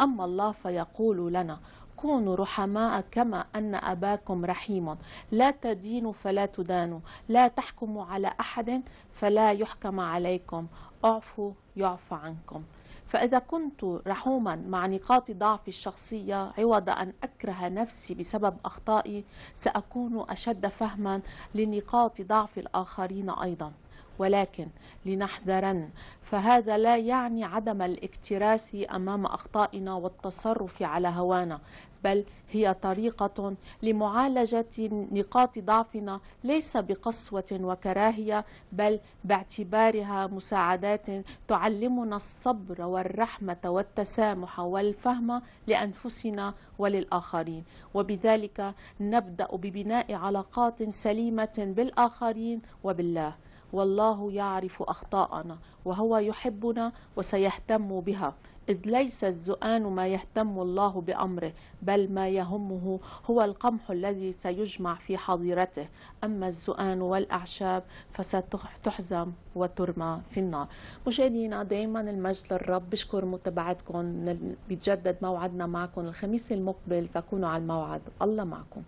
أما الله فيقول لنا كونوا رحماء كما أن أباكم رحيم لا تدينوا فلا تدانوا لا تحكموا على أحد فلا يحكم عليكم اعفوا يعفى عنكم فإذا كنت رحوما مع نقاط ضعفي الشخصية عوض أن أكره نفسي بسبب أخطائي سأكون أشد فهما لنقاط ضعف الآخرين أيضا ولكن لنحذرن فهذا لا يعني عدم الاكتراث أمام أخطائنا والتصرف على هوانا بل هي طريقة لمعالجة نقاط ضعفنا ليس بقسوة وكراهية بل باعتبارها مساعدات تعلمنا الصبر والرحمة والتسامح والفهم لأنفسنا وللآخرين وبذلك نبدأ ببناء علاقات سليمة بالآخرين وبالله والله يعرف أخطاءنا وهو يحبنا وسيهتم بها إذ ليس الزؤان ما يهتم الله بأمره بل ما يهمه هو القمح الذي سيجمع في حظيرته أما الزؤان والأعشاب فستحزم وترمى في النار مشاهدينا دائما المجد للرب بشكر متابعتكم بيتجدد موعدنا معكم الخميس المقبل فكونوا على الموعد الله معكم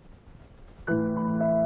thank you